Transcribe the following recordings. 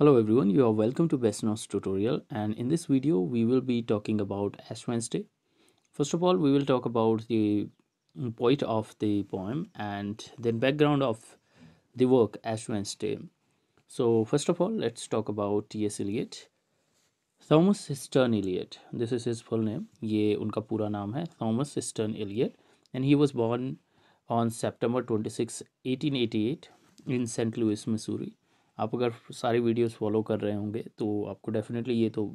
Hello everyone, you are welcome to Bestnotes tutorial and in this video we will be talking about Ash Wednesday. First of all, we will talk about the point of the poem and then background of the work Ash Wednesday. So first of all, let's talk about T.S. Eliot. Thomas Stearns Eliot. This is his full name. ये उनका पूरा नाम है Thomas Stearns Eliot. And he was born on September twenty in St. Louis, Missouri. आप अगर सारी videos follow कर रहे होंगे तो आपको डेफिनेटली ये तो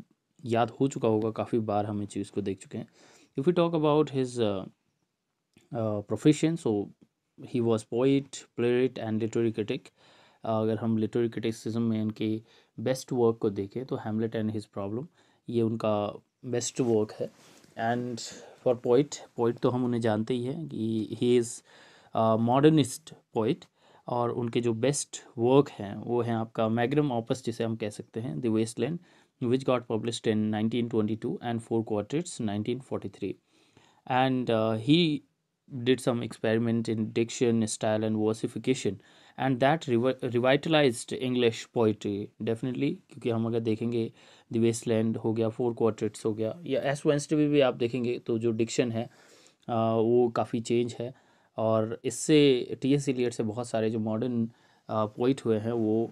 याद हो चुका होगा काफ़ी बार हम इस चीज़ को देख चुके हैं if you talk about his profession so he was poet playwright and literary critic अगर हम लिटरेरी क्रिटिसिज्म में इनके बेस्ट वर्क को देखें तो हेमलेट एंड हिज प्रॉब्लम ये उनका बेस्ट वर्क है एंड फॉर पोइट पोइट तो हम उन्हें जानते ही हैं कि ही इज़ मॉडर्निस्ट पोइट और उनके जो बेस्ट वर्क हैं वो हैं आपका मैग्रम ऑपस जिसे हम कह सकते हैं the Waste Land which got publish in nineteen two and Four Quartets nineteen forty three and he did some experiment in diction style and versification and that revitalize English poetry definitely क्योंकि हम अगर देखेंगे the land हो गया four quarters हो गया या S Wednesday भी, भी आप देखेंगे तो जो डिक्शन है आ, uh, वो काफ़ी चेंज है और इससे टी एस एलियट से बहुत सारे जो मॉडर्न पोइट हुए हैं वो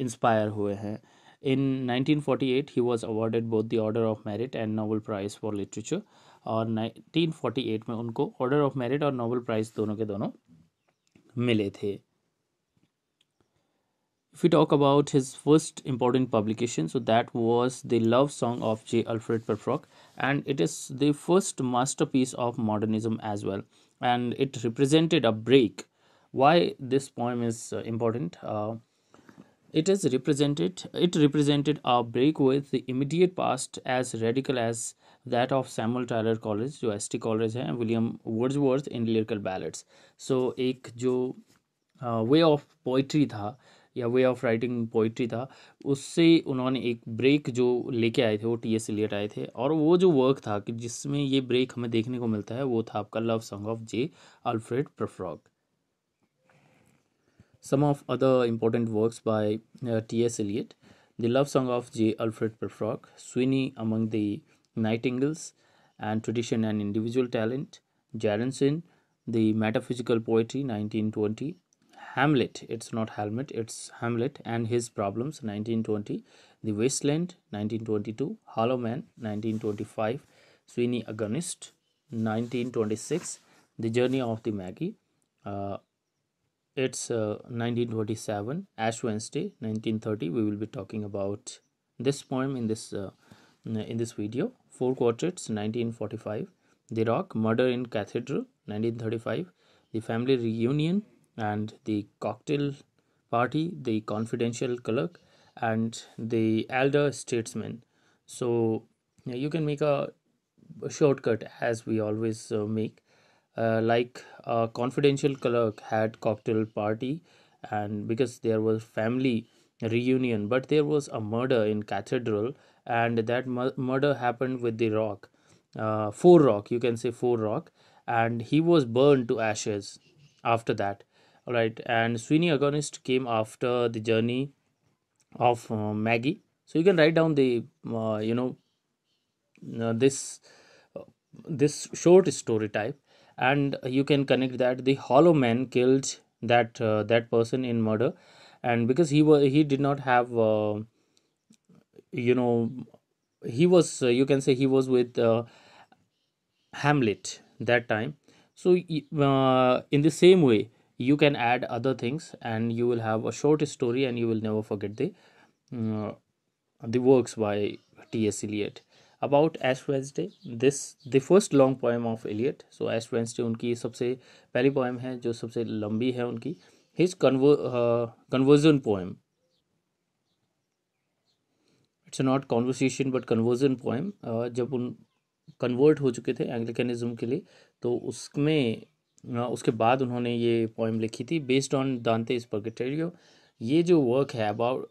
इंस्पायर हुए हैं in 1948 he was awarded both the order of merit and Nobel prize for literature और 1948 में उनको ऑर्डर ऑफ मेरिट और नोबल प्राइज़ दोनों के दोनों मिले थे if we talk about his first important publication so that was the love song of j alfred prufrock and it is the first masterpiece of modernism as well and it represented a break why this poem is uh, important uh, it is represented it represented a break with the immediate past as radical as that of Samuel Tyler College ST S T college है William Wordsworth in lyrical ballads so एक जो वे uh, या way of writing poetry था उससे उन्होंने एक break जो लेके आए थे वो टी एस एलियट आए थे और वो जो वर्क था कि जिसमें ये ब्रेक हमें देखने को मिलता है वो था आपका love song of J Alfred Prufrock some of other important works by T S Eliot the love song of J Alfred Prufrock Sweeney among the nightingales and tradition and individual talent Gerontion the metaphysical poetry nineteen twenty Hamlet, it's not Hamlet, it's Hamlet and His Problems 1920, The Wasteland 1922, Hollow Man 1925, Sweeney Agonist 1926, The Journey of the Maggie, uh, it's uh, 1927, Ash Wednesday 1930. We will be talking about this poem in this uh, in this video. Four Quartets 1945, The Rock, Murder in Cathedral 1935, The Family Reunion and the cocktail party, the confidential clerk, and the elder statesman. So you can make a, a shortcut as we always uh, make. Uh, like a confidential clerk had cocktail party and because there was family reunion but there was a murder in cathedral and that mu- murder happened with the rock uh, four rock you can say four rock and he was burned to ashes after that all right and sweeney agonist came after the journey of uh, maggie so you can write down the uh, you know uh, this uh, this short story type and you can connect that the hollow man killed that uh, that person in murder and because he was he did not have you know he was uh, you can say he was with uh, hamlet that time so uh, in the same way you can add other things and you will have a short story and you will never forget the uh, the works by T.S. Eliot. About Ash Wednesday, this the first long poem of Eliot. So Ash Wednesday, unki sabse pehli poem hai jo sabse lambi hai unki. His conver, uh, conversion poem. It's not conversation but conversion poem. Uh, जब उन convert हो चुके थे Anglicanism के लिए तो उसमें उसके बाद उन्होंने ये पोइम लिखी थी बेस्ड ऑन दानते इस प्रगटेरियो ये जो वर्क है अबाउट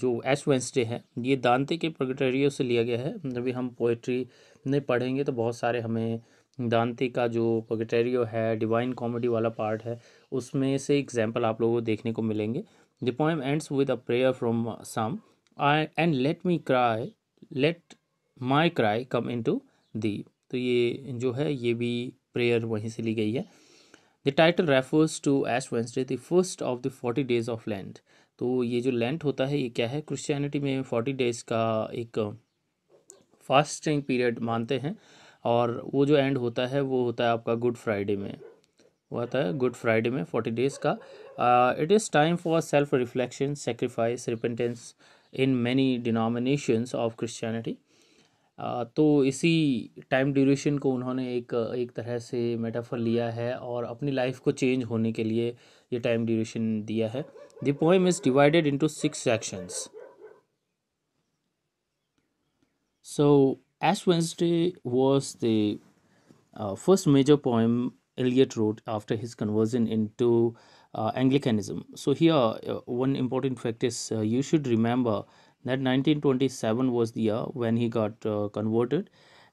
जो एस वेंसडे है ये दानते के प्रगटेरियो से लिया गया है भी मतलब हम पोइट्री में पढ़ेंगे तो बहुत सारे हमें दानते का जो प्रगटेरियो है डिवाइन कॉमेडी वाला पार्ट है उसमें से एग्जाम्पल आप लोगों को देखने को मिलेंगे the poem ends with a prayer from some I and let me cry let my cry come in to thee तो ये जो है ये भी प्रेयर वहीं से ली गई है the title refers to Ash Wednesday the first of the forty days of Lent तो ये जो लेंट होता है ये क्या है क्रिश्चियनिटी में फोर्टी डेज का एक फास्टिंग पीरियड मानते हैं और वो जो एंड होता है वो होता है आपका गुड फ्राइडे में वो आता है गुड फ्राइडे में फोर्टी डेज़ का it is time for self reflection sacrifice repentance in many denominations of Christianity तो इसी टाइम ड्यूरेशन को उन्होंने एक एक तरह से मेटाफर लिया है और अपनी लाइफ को चेंज होने के लिए ये टाइम ड्यूरेशन दिया है the poem is divided into six sections so Ash Wednesday was the first major poem Eliot wrote after his conversion into Anglicanism so he one important fact is you should remember that 1927 was the year when he got uh, converted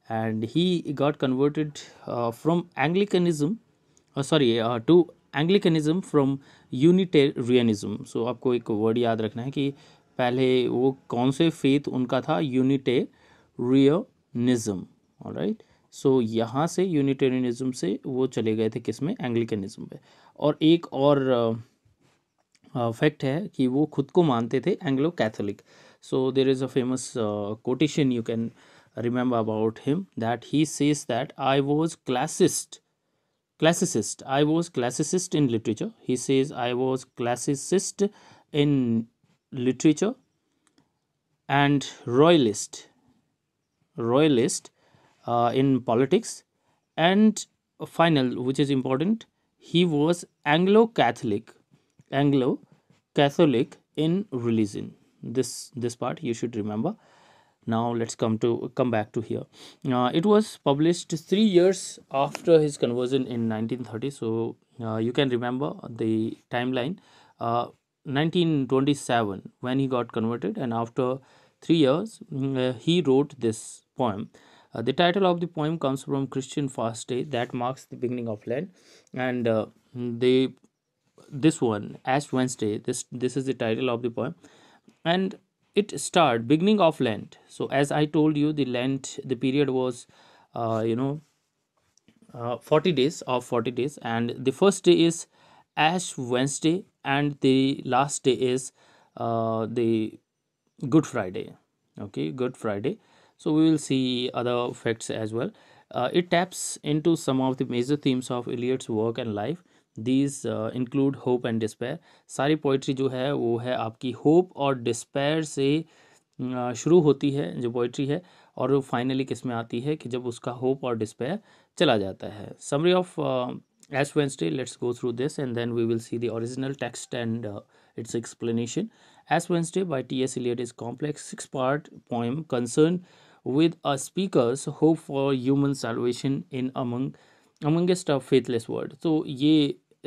and he got converted uh, from anglicanism uh, sorry uh, to anglicanism from unitarianism so aapko ek word yaad rakhna hai ki pehle wo kaun se faith unka tha unitarianism all right so so, यहाँ से यूनिटेरियनिज़म से वो चले गए थे किस में एंग्लिकनिज्म में और एक और फैक्ट है कि वो खुद को मानते थे Anglo Catholic so there is a famous uh, quotation you can remember about him that he says that i was classist classicist i was classicist in literature he says i was classicist in literature and royalist royalist uh, in politics and final which is important he was anglo catholic anglo catholic in religion this this part you should remember now let's come to come back to here uh, it was published three years after his conversion in 1930 so uh, you can remember the timeline uh, 1927 when he got converted and after three years mm, uh, he wrote this poem uh, the title of the poem comes from christian fast day that marks the beginning of lent and uh, the this one ash wednesday this this is the title of the poem and it start beginning of lent so as i told you the lent the period was uh, you know uh, 40 days of 40 days and the first day is ash wednesday and the last day is uh, the good friday okay good friday so we will see other facts as well uh, it taps into some of the major themes of eliot's work and life these include hope and despair सारी poetry जो है वो है आपकी hope और despair से शुरू होती है जो पोइट्री है और वो फाइनली किस में आती है कि जब उसका होप और डिस्पेयर चला जाता है summary of Ash Wednesday let's go through this and then we will see the original text and its explanation Ash Wednesday by T S Eliot is complex six part poem concern with a speaker hope for human salvation in among amongst of faithless world तो ये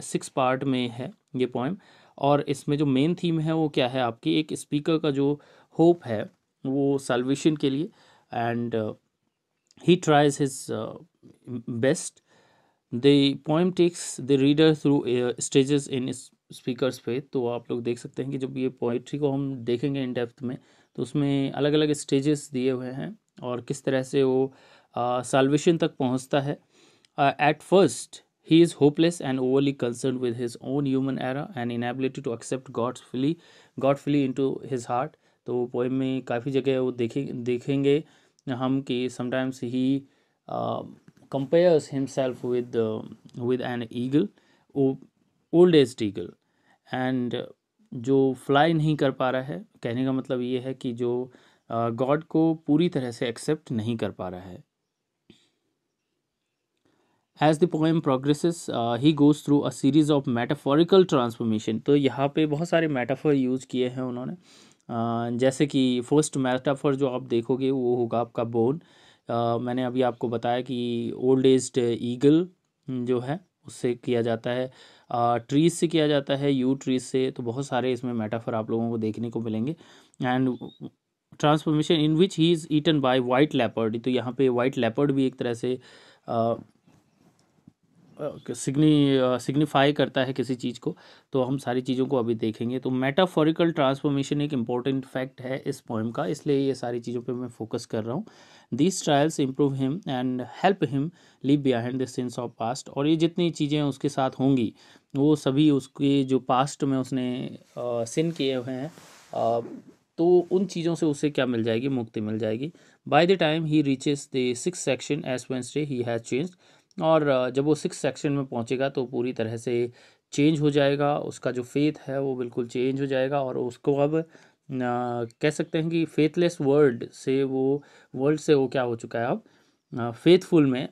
six part में है ये poem और इसमें जो main theme है वो क्या है आपकी एक स्पीकर का जो होप है वो सल्वेशन के लिए and he tries his best the poem takes the reader through stages in speaker's पे तो आप लोग देख सकते हैं कि जब ये पोइट्री को हम देखेंगे इन डेप्थ में तो उसमें अलग अलग स्टेजेस दिए हुए हैं और किस तरह से वो uh, तक पहुंचता है at uh, first He is hopeless and overly concerned with his own human error and inability to accept God's fully, God fully into his heart. तो पोएम में काफ़ी जगह वो देखे देखेंगे हम कि sometimes he compares himself with with an eagle old age eagle and जो फ्लाई नहीं कर पा रहा है कहने का मतलब ये है कि जो गॉड uh, को पूरी तरह से एक्सेप्ट नहीं कर पा रहा है as the poem progress he goes through a series of metaphorical transformation तो यहाँ पे बहुत सारे मेटाफर यूज़ किए हैं उन्होंने uh, जैसे कि फ़र्स्ट metaphor जो आप देखोगे वो होगा आपका बोन Uh, मैंने अभी आपको बताया कि ओल्ड एज ईगल जो है उससे किया जाता है ट्रीज uh, से किया जाता है यू ट्रीज से तो बहुत सारे इसमें मेटाफर आप लोगों को देखने को मिलेंगे and transformation in which he is eaten by white leopard तो यहाँ पे वाइट लेपर्ड भी एक तरह से uh, सिग्नी सिग्निफाई करता है किसी चीज़ को तो हम सारी चीज़ों को अभी देखेंगे तो मेटाफोरिकल ट्रांसफॉर्मेशन एक इम्पॉर्टेंट फैक्ट है इस पोइम का इसलिए ये सारी चीज़ों पे मैं फोकस कर रहा हूँ this trials improve him and help him live behind the sense of past और ये जितनी चीज़ें उसके साथ होंगी वो सभी उसके जो पास्ट में उसने सिन किए हुए हैं तो उन चीज़ों से उसे क्या मिल जाएगी मुक्ति मिल जाएगी by the time he reaches the six section Ash Wednesday he has change और जब वो सिक्स सेक्शन में पहुंचेगा तो पूरी तरह से चेंज हो जाएगा उसका जो फेथ है वो बिल्कुल चेंज हो जाएगा और उसको अब कह सकते हैं कि फेथलेस वर्ल्ड से वो वर्ल्ड से वो क्या हो चुका है अब फेथफुल में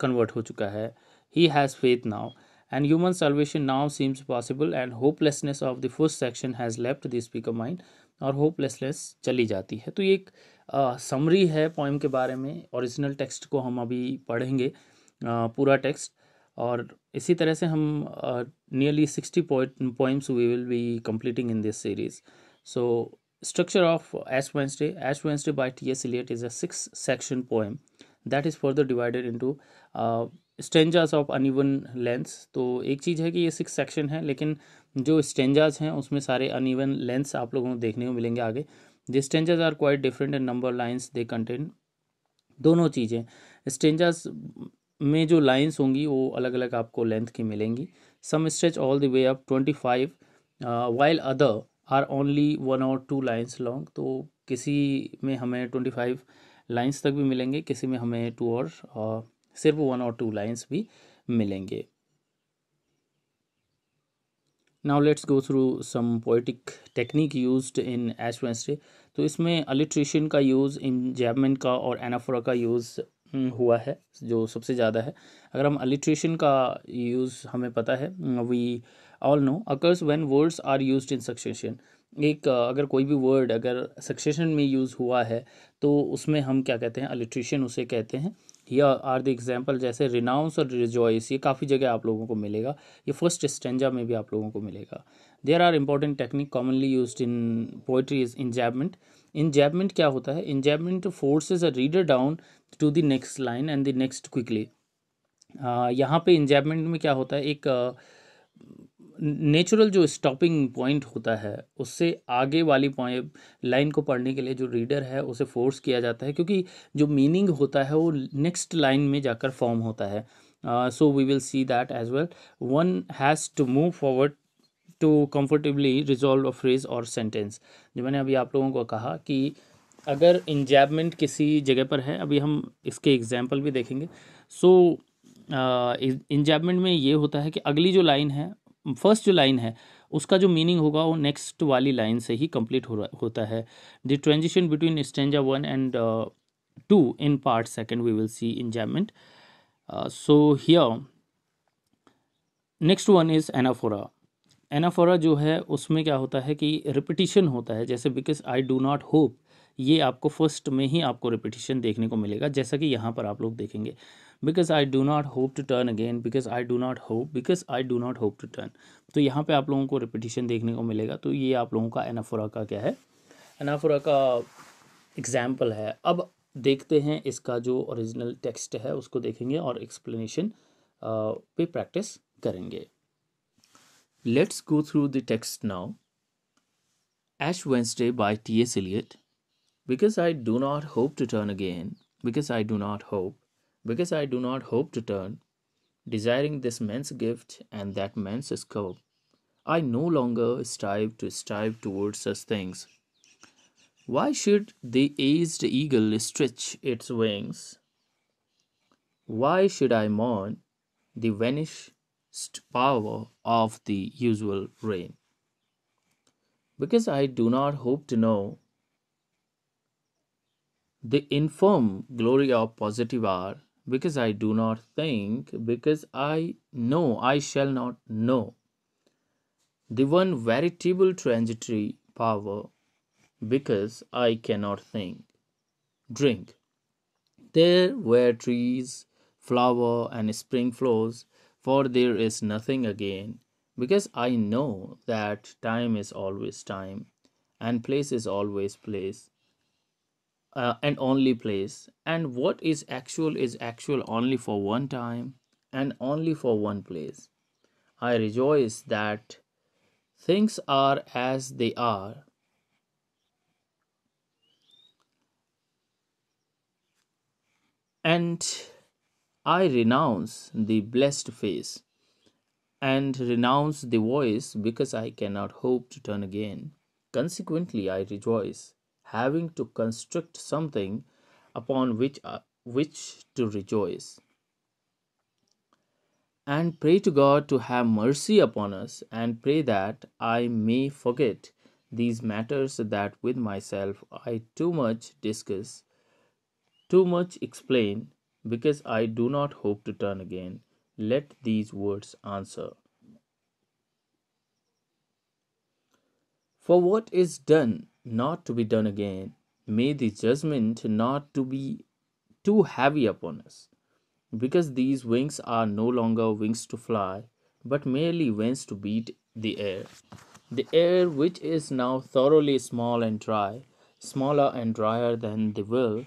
कन्वर्ट हो चुका है he has faith now and human salvation now seems possible and hopelessness of the first section has left the speaker mind और होपलेसनेस चली जाती है तो ये एक समरी है पोइम के बारे में ओरिजिनल टेक्स्ट को हम अभी पढ़ेंगे पूरा टेक्स्ट और इसी तरह से हम nearly sixty poems we will be completing in this series so of Ash Wednesday Ash Wednesday by T S Eliot is a six section poem that is further divided into stanzas of uneven length तो एक चीज़ है कि ये six section है लेकिन जो stanzas हैं उसमें सारे अनइवन लेंथ्स आप लोगों को देखने को मिलेंगे आगे the stanzas are quite different in number lines they content दोनों चीज़ें स्टेंजाज में जो लाइंस होंगी वो अलग अलग आपको लेंथ की मिलेंगी some stretch all the way up twenty five while other are only one और टू लाइन्स लॉन्ग तो किसी में हमें ट्वेंटी फाइव लाइन्स तक भी मिलेंगे किसी में हमें टू और uh, सिर्फ वन और टू लाइन्स भी मिलेंगे now let's go through some poetic technique use in Ash Wednesday तो इसमें अलिट्रेशन का यूज़ इन जैबमेंट का और एनाफोरा का यूज़ हम्म, हुआ है जो सबसे ज़्यादा है अगर हम अलिट्रेशन का यूज़ हमें पता है we all know occurs when words are used in succession एक अगर कोई भी वर्ड अगर सक्सेशन में यूज़ हुआ है तो उसमें हम क्या कहते हैं अलिट्रेशन उसे कहते हैं या आर द एग्जाम्पल जैसे रिनाउंस और रिजॉइस ये काफ़ी जगह आप लोगों को मिलेगा ये फर्स्ट स्टेंजा में भी आप लोगों को मिलेगा there are important technique commonly use in poetry is enjambment enjambment क्या होता है enjambment forces a reader down to the next line and the next quickly यहाँ पे इंजैबमेंट में क्या होता है एक नेचुरल जो स्टॉपिंग पॉइंट होता है उससे आगे वाली पॉइंट लाइन को पढ़ने के लिए जो रीडर है उसे फोर्स किया जाता है क्योंकि जो मीनिंग होता है वो नेक्स्ट लाइन में जाकर फॉर्म होता है so we will see that as well one has to move forward to comfortably resolve a phrase और सेंटेंस जो मैंने अभी आप लोगों को कहा कि अगर इंजैबमेंट किसी जगह पर है अभी हम इसके एग्जाम्पल भी देखेंगे सो so, इंजैबमेंट में ये होता है कि अगली जो लाइन है फर्स्ट जो लाइन है उसका जो मीनिंग होगा वो नेक्स्ट वाली लाइन से ही कंप्लीट हो होता है the transition between stanza one and two in part second we will see enjambment so here next one is anaphora anaphora जो है उसमें क्या होता है कि रिपीटिशन होता है जैसे because I do not hope ये आपको फर्स्ट में ही आपको रिपीटिशन देखने को मिलेगा जैसा कि यहाँ पर आप लोग देखेंगे because I do not hope to turn again because I do not hope because I do not hope to turn तो यहाँ पे आप लोगों को रिपीटिशन देखने को मिलेगा तो ये आप लोगों का एनाफोरा का क्या है एनाफोरा का एग्जाम्पल है अब देखते हैं इसका जो ओरिजिनल टेक्स्ट है उसको देखेंगे और एक्सप्लेनेशन पे प्रैक्टिस करेंगे Let's go through the text now. Ash Wednesday by T.S. Eliot. Because I do not hope to turn again, because I do not hope, because I do not hope to turn, desiring this man's gift and that man's scope, I no longer strive to strive towards such things. Why should the aged eagle stretch its wings? Why should I mourn the vanish power of the usual rain. Because I do not hope to know the infirm glory of positive hour, because I do not think, because I know I shall not know the one veritable transitory power, because I cannot think. Drink. There were trees, flower, and spring flows for there is nothing again, because I know that time is always time, and place is always place, uh, and only place, and what is actual is actual only for one time and only for one place. I rejoice that things are as they are. And I renounce the blessed face and renounce the voice because I cannot hope to turn again. Consequently, I rejoice, having to construct something upon which, uh, which to rejoice. And pray to God to have mercy upon us, and pray that I may forget these matters that with myself I too much discuss, too much explain, because I do not hope to turn again. Let these words answer. For what is done, not to be done again, may the judgment not to be too heavy upon us, because these wings are no longer wings to fly, but merely wings to beat the air. The air which is now thoroughly small and dry, smaller and drier than the will,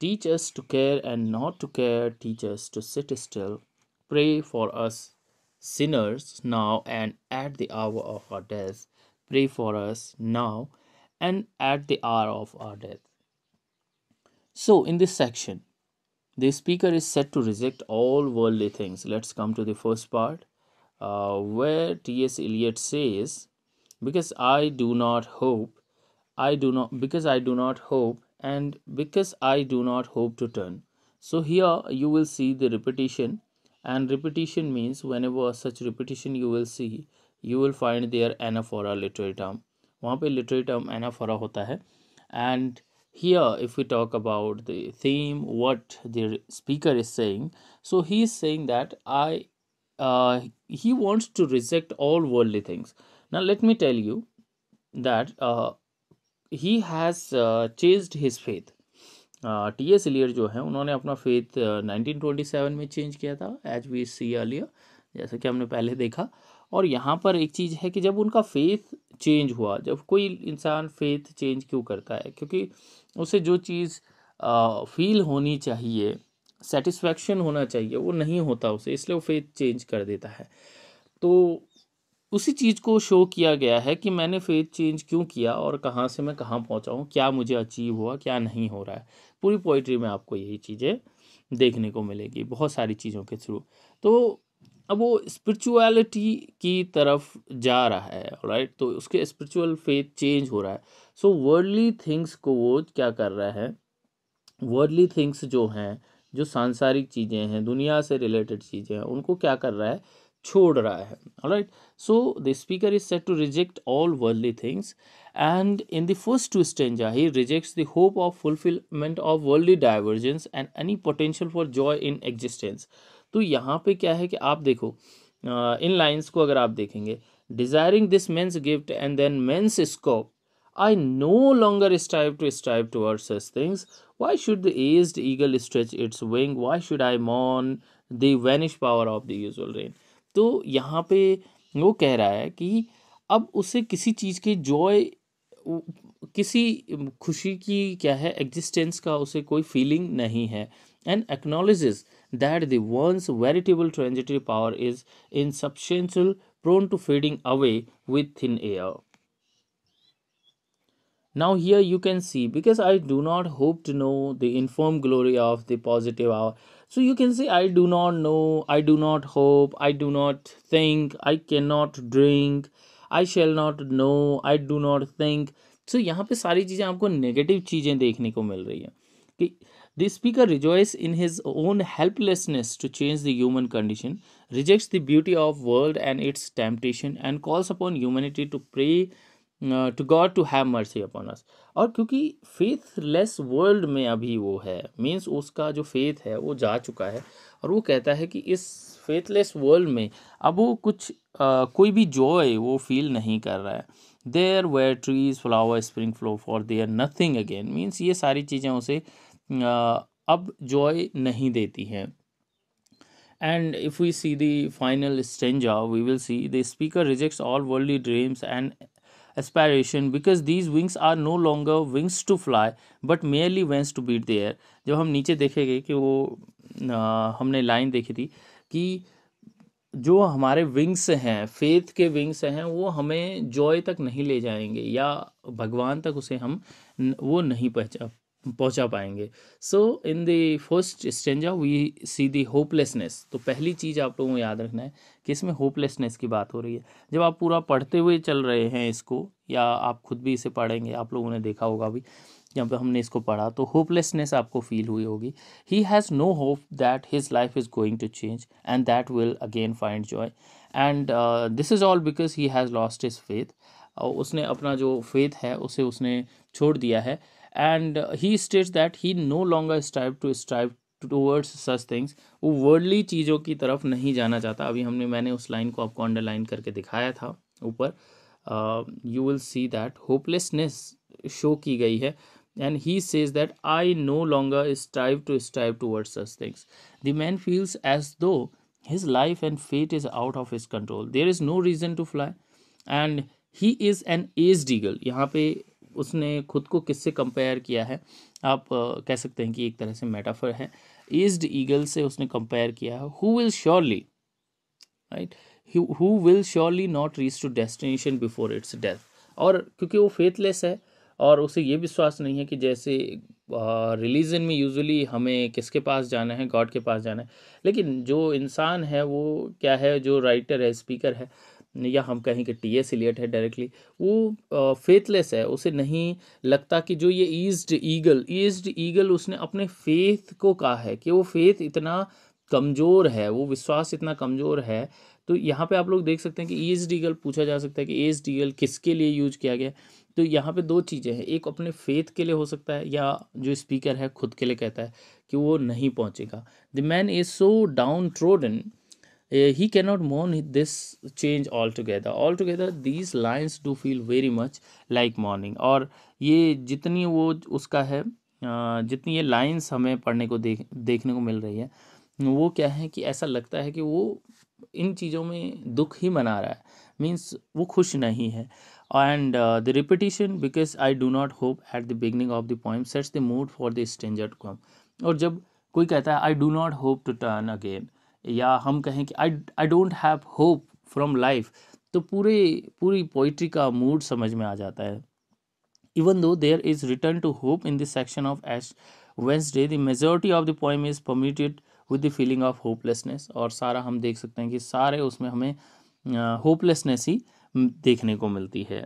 Teach us to care and not to care. Teach us to sit still. Pray for us sinners now and at the hour of our death. Pray for us now and at the hour of our death. So, in this section, the speaker is said to reject all worldly things. Let's come to the first part uh, where T.S. Eliot says, Because I do not hope, I do not, because I do not hope and because I do not hope to turn. So here you will see the repetition and repetition means whenever such repetition you will see you will find there anaphora literary term. वहाँ पे literary term anaphora होता है and here if we talk about the theme what the speaker is saying so he is saying that i uh, he wants to reject all worldly things now let me tell you that uh, he has changed his faith T S Eliot जो है उन्होंने अपना faith nineteen twenty seven में change किया था H we C earlier जैसा कि हमने पहले देखा और यहाँ पर एक चीज़ है कि जब उनका फेथ चेंज हुआ जब कोई इंसान फेथ चेंज क्यों करता है क्योंकि उसे जो चीज़ फील uh, होनी चाहिए सेटिस्फैक्शन होना चाहिए वो नहीं होता उसे इसलिए वो फेथ चेंज कर देता है तो उसी चीज़ को शो किया गया है कि मैंने फेज़ चेंज क्यों किया और कहाँ से मैं कहाँ पहुँचा हूँ क्या मुझे अचीव हुआ क्या नहीं हो रहा है पूरी पोइट्री में आपको यही चीज़ें देखने को मिलेगी बहुत सारी चीज़ों के थ्रू तो अब वो स्पिरिचुअलिटी की तरफ जा रहा है राइट तो उसके स्पिरिचुअल फेथ चेंज हो रहा है सो वर्ल्डली थिंग्स को वो क्या कर रहा है वर्ल्डली थिंग्स जो हैं जो सांसारिक चीज़ें हैं दुनिया से रिलेटेड चीज़ें हैं उनको क्या कर रहा है छोड़ रहा है right so the speaker is set to reject all worldly things and in the first two stanza he rejects the hope of fulfillment of worldly divergence and any potential for joy in existence तो यहाँ पे क्या है कि आप देखो इन lines को अगर आप देखेंगे desiring this man's gift and then man's scope I no longer strive to strive toward such things why should the aged eagle stretch its wing why should I मॉन the vanish power of the usual reign तो यहाँ पे वो कह रहा है कि अब उसे किसी चीज़ के जॉय किसी खुशी की क्या है एग्जिस्टेंस का उसे कोई फीलिंग नहीं है and acknowledges that the world's veritable transitory power is insubstantial prone to fading away with thin air now here you can see because I do not hope to know the infirm glory of the positive hour so you can say i do not know i do not hope i do not think i cannot drink i shall not know i do not think so yahan pe sari cheeze aapko negative cheeze dekhne ko mil rahi the speaker rejoices in his own helplessness to change the human condition rejects the beauty of world and its temptation and calls upon humanity to pray uh, to god to have mercy upon us और क्योंकि faithless world में अभी वो है means उसका जो faith है वो जा चुका है और वो कहता है कि इस फेथलेस वर्ल्ड में अब वो कुछ आ, कोई भी जॉय वो फील नहीं कर रहा है there where trees flower spring flow for there nothing again means ये सारी चीज़ें उसे आ, अब जॉय नहीं देती हैं and if we see the final stanza we will see the speaker rejects all world dreams and aspiration because these wings are no longer wings to fly but merely vans to beat the air जब हम नीचे देखेंगे कि वो आ, हमने line देखी थी कि जो हमारे विंग्स हैं फेथ के विंग्स हैं वो हमें जॉय तक नहीं ले जाएंगे या भगवान तक उसे हम वो नहीं पहचान पहुंचा पाएंगे so in the first stanza we see the hopelessness तो पहली चीज़ आप लोगों को याद रखना है कि इसमें होपलेसनेस की बात हो रही है जब आप पूरा पढ़ते हुए चल रहे हैं इसको या आप खुद भी इसे पढ़ेंगे आप लोगों ने देखा होगा अभी जहाँ पर हमने इसको पढ़ा तो होपलेसनेस आपको फील हुई होगी he has no hope that his life is going to change and that will again find joy and this is all because he has lost his faith उसने अपना जो फेथ है उसे उसने छोड़ दिया है and he states that he no longer strive to strive towards such things वो वर्डली चीज़ों की तरफ नहीं जाना चाहता अभी हमने मैंने उस लाइन को आपको अंडरलाइन करके दिखाया था ऊपर you will see that hopelessness show की गई है and he says that I no longer strive to strive towards such things. The man feels as though his life and fate is out of his control. There is no reason to fly, and he is an aged eagle. यहाँ पे उसने खुद को किससे compare किया है आप कह सकते हैं कि एक तरह से मेटाफर है ईस्ड ईगल से उसने कंपेयर किया है who will surely right who will surely not reach to destination before its death और क्योंकि वो फेथलेस है और उसे ये विश्वास नहीं है कि जैसे रिलीजन में यूजुअली हमें किसके पास जाना है गॉड के पास जाना है लेकिन जो इंसान है वो क्या है जो राइटर है स्पीकर है या हम कहें कि टी एस इलियट है डायरेक्टली वो फेथलेस है उसे नहीं लगता कि जो ये ईज्ड ईगल ईज्ड ईगल उसने अपने फेथ को कहा है कि वो फेथ इतना कमज़ोर है वो विश्वास इतना कमज़ोर है तो यहाँ पे आप लोग देख सकते हैं कि ईस्ट ईगल पूछा जा सकता है कि एज ईगल किसके लिए यूज किया गया तो यहाँ पे दो चीज़ें हैं एक अपने फेथ के लिए हो सकता है या जो स्पीकर है खुद के लिए कहता है कि वो नहीं पहुँचेगा the man is so downtrodden Eh, he cannot mourn this change altogether. Altogether, these lines do feel very much like mourning. और ये जितनी वो उसका है जितनी ये lines हमें पढ़ने को देख देखने को मिल रही है वो क्या है कि ऐसा लगता है कि वो इन चीज़ों में दुख ही मना रहा है मीन्स वो खुश नहीं है and the repetition because I do not hope at the beginning of the poem sets the mood for the stanzas come और जब कोई कहता है I do not hope to turn again या हम कहें कि I I don't have hope from life तो पूरे पूरी पोइट्री का मूड समझ में आ जाता है even though there is return to hope in this section of Ash Wednesday the majority of the poem is permeated with the feeling of hopelessness और सारा हम देख सकते हैं कि सारे उसमें हमें होपलेसनेस ही देखने को मिलती है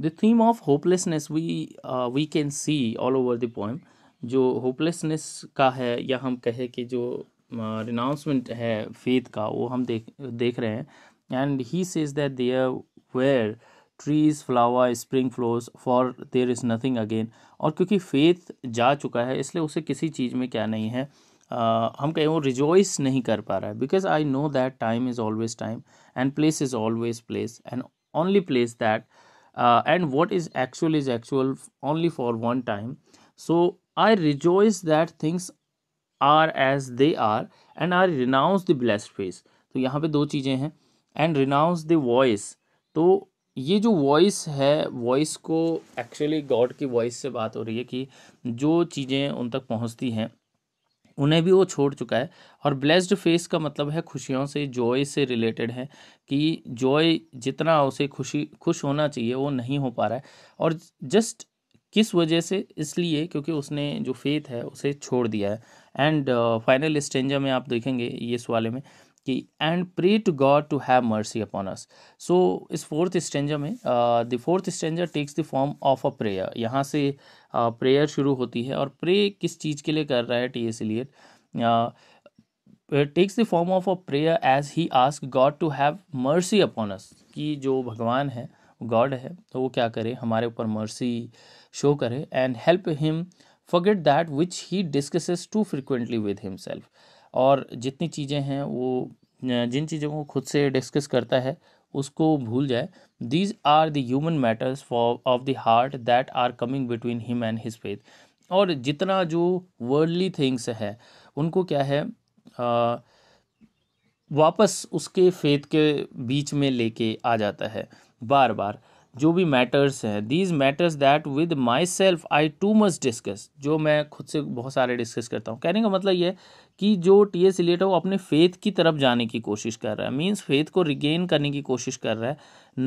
the theme of hopelessness we we can see all over the poem जो होपलेसनेस का है या हम कहें कि जो रिनाउंसमेंट है फेथ का वो हम देख देख रहे हैं and he says that there where trees flower spring flows for there is nothing again और क्योंकि फेथ जा चुका है इसलिए उसे किसी चीज़ में क्या नहीं है Uh, हम कहें वो रिजॉइस नहीं कर पा रहा है because I know that time is always time and place is always place and only place that and what is actual is actual only for one time so I rejoice that things are as they are and I renounce the blessed face तो यहाँ पे दो चीज़ें हैं and renounce the voice तो ये जो voice है वॉइस को एक्चुअली गॉड की वॉइस से बात हो रही है कि जो चीज़ें उन तक पहुँचती हैं उन्हें भी वो छोड़ चुका है और ब्लेस्ड फेस का मतलब है खुशियों से जॉय से रिलेटेड है कि जॉय जितना उसे खुशी खुश होना चाहिए वो नहीं हो पा रहा है और जस्ट किस वजह से इसलिए क्योंकि उसने जो फेथ है उसे छोड़ दिया है एंड फाइनल स्टेंजा में आप देखेंगे ये सवाले में कि and pray to God to have mercy upon us so इस फोर्थ स्टेंजा में the fourth stanza takes the form of a prayer यहाँ से प्रेयर uh, शुरू होती है और प्रे किस चीज़ के लिए कर रहा है T S Eliot takes the form of a prayer as he ask God to have mercy upon us कि जो भगवान है गॉड है तो वो क्या करे हमारे ऊपर मर्सी शो करे and help him forget that which he discusses too frequently with himself और जितनी चीज़ें हैं वो जिन चीज़ों को खुद से डिस्कस करता है उसको भूल जाए these are the human matters for of the heart that are coming between him and his faith और जितना जो वर्ल्डली थिंग्स है उनको क्या है आ, वापस उसके फेथ के बीच में लेके आ जाता है बार बार जो भी मैटर्स हैं these matters that with my self I too much discuss जो मैं खुद से बहुत सारे डिस्कस करता हूँ कहने का मतलब ये है कि जो टी एस इलियट है वो अपने फेथ की तरफ जाने की कोशिश कर रहा है मीन्स फेथ को रिगेन करने की कोशिश कर रहा है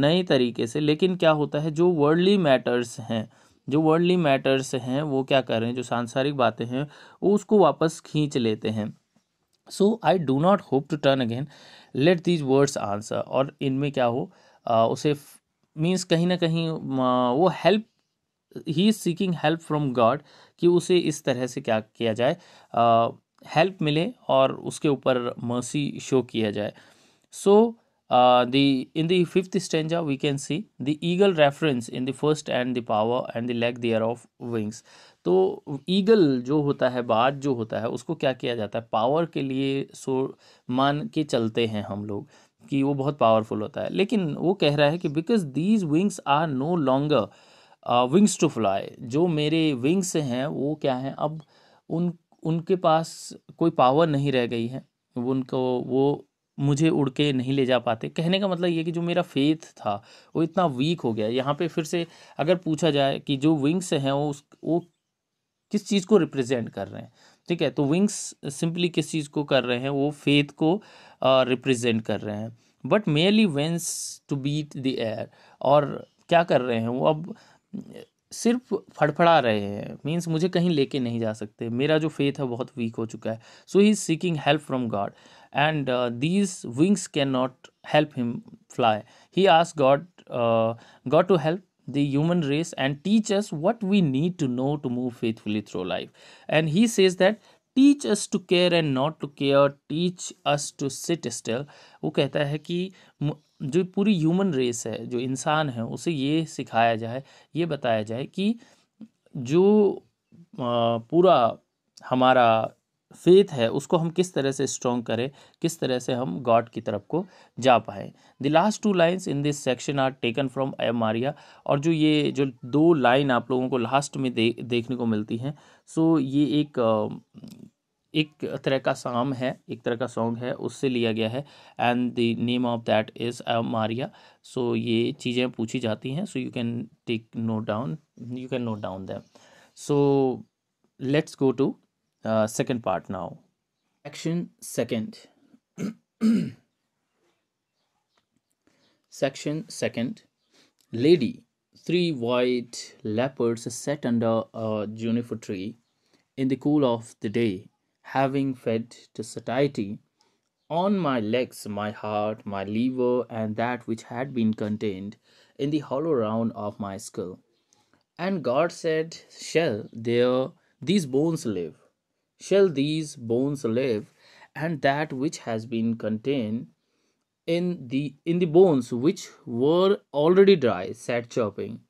नए तरीके से लेकिन क्या होता है जो वर्ल्डली मैटर्स हैं जो वर्ल्डली मैटर्स हैं वो क्या कर रहे हैं जो सांसारिक बातें हैं वो उसको वापस खींच लेते हैं so I do not hope to turn again let these words answer और इनमें क्या हो आ, उसे मीन्स कहीं ना कहीं वो help he is seeking help from God कि उसे इस तरह से क्या किया जाए हेल्प मिले और उसके ऊपर मर्सी शो किया जाए so the in the fifth stanza we can see the eagle reference in the first and the power and the leg there of wings तो ईगल जो होता है बाज जो होता है उसको क्या किया जाता है पावर के लिए सो मान के चलते हैं हम लोग कि वो बहुत पावरफुल होता है लेकिन वो कह रहा है कि because these wings are no longer wings to fly जो मेरे विंग्स हैं वो क्या हैं अब उन उनके पास कोई पावर नहीं रह गई है उनको वो मुझे उड़ के नहीं ले जा पाते कहने का मतलब ये कि जो मेरा फेथ था वो इतना वीक हो गया यहाँ पे फिर से अगर पूछा जाए कि जो विंग्स हैं वो उस वो किस चीज़ को रिप्रेजेंट कर रहे हैं ठीक है तो विंग्स सिंपली किस चीज़ को कर रहे हैं वो फेथ को रिप्रेजेंट कर रहे हैं but merely vans to beat the air और क्या कर रहे हैं वो अब सिर्फ फड़फड़ा रहे हैं मीन्स मुझे कहीं लेके नहीं जा सकते मेरा जो फेथ है बहुत वीक हो चुका है so he is seeking help from God and these wings can not help him fly he आस God God to help the human race and teachers us we need to know to move faithfully faithfully life and he says that teach us to care and not to care teach us to sit still वो कहता है कि जो पूरी human race है जो इंसान है उसे ये सिखाया जाए ये बताया जाए कि जो पूरा हमारा फेथ है उसको हम किस तरह से स्ट्रॉन्ग करें किस तरह से हम गॉड की तरफ को जा पाए the last two lines in this section are taken from Ave Maria और जो ये जो दो लाइन आप लोगों को लास्ट में दे, देखने को मिलती हैं सो ये एक एक तरह का साम है एक तरह का सॉन्ग है उससे लिया गया है and the name of that is Ave Maria so ये चीज़ें पूछी जाती हैं so you can take note down you can note down them so let's go to Uh, second part now section second section second lady three white leopards sat under a juniper tree in the cool of the day having fed to satiety on my legs my heart my liver and that which had been contained in the hollow round of my skull and god said shall there these bones live Shall these bones live? And that which has been contained in the in the bones which were already dry, said chopping,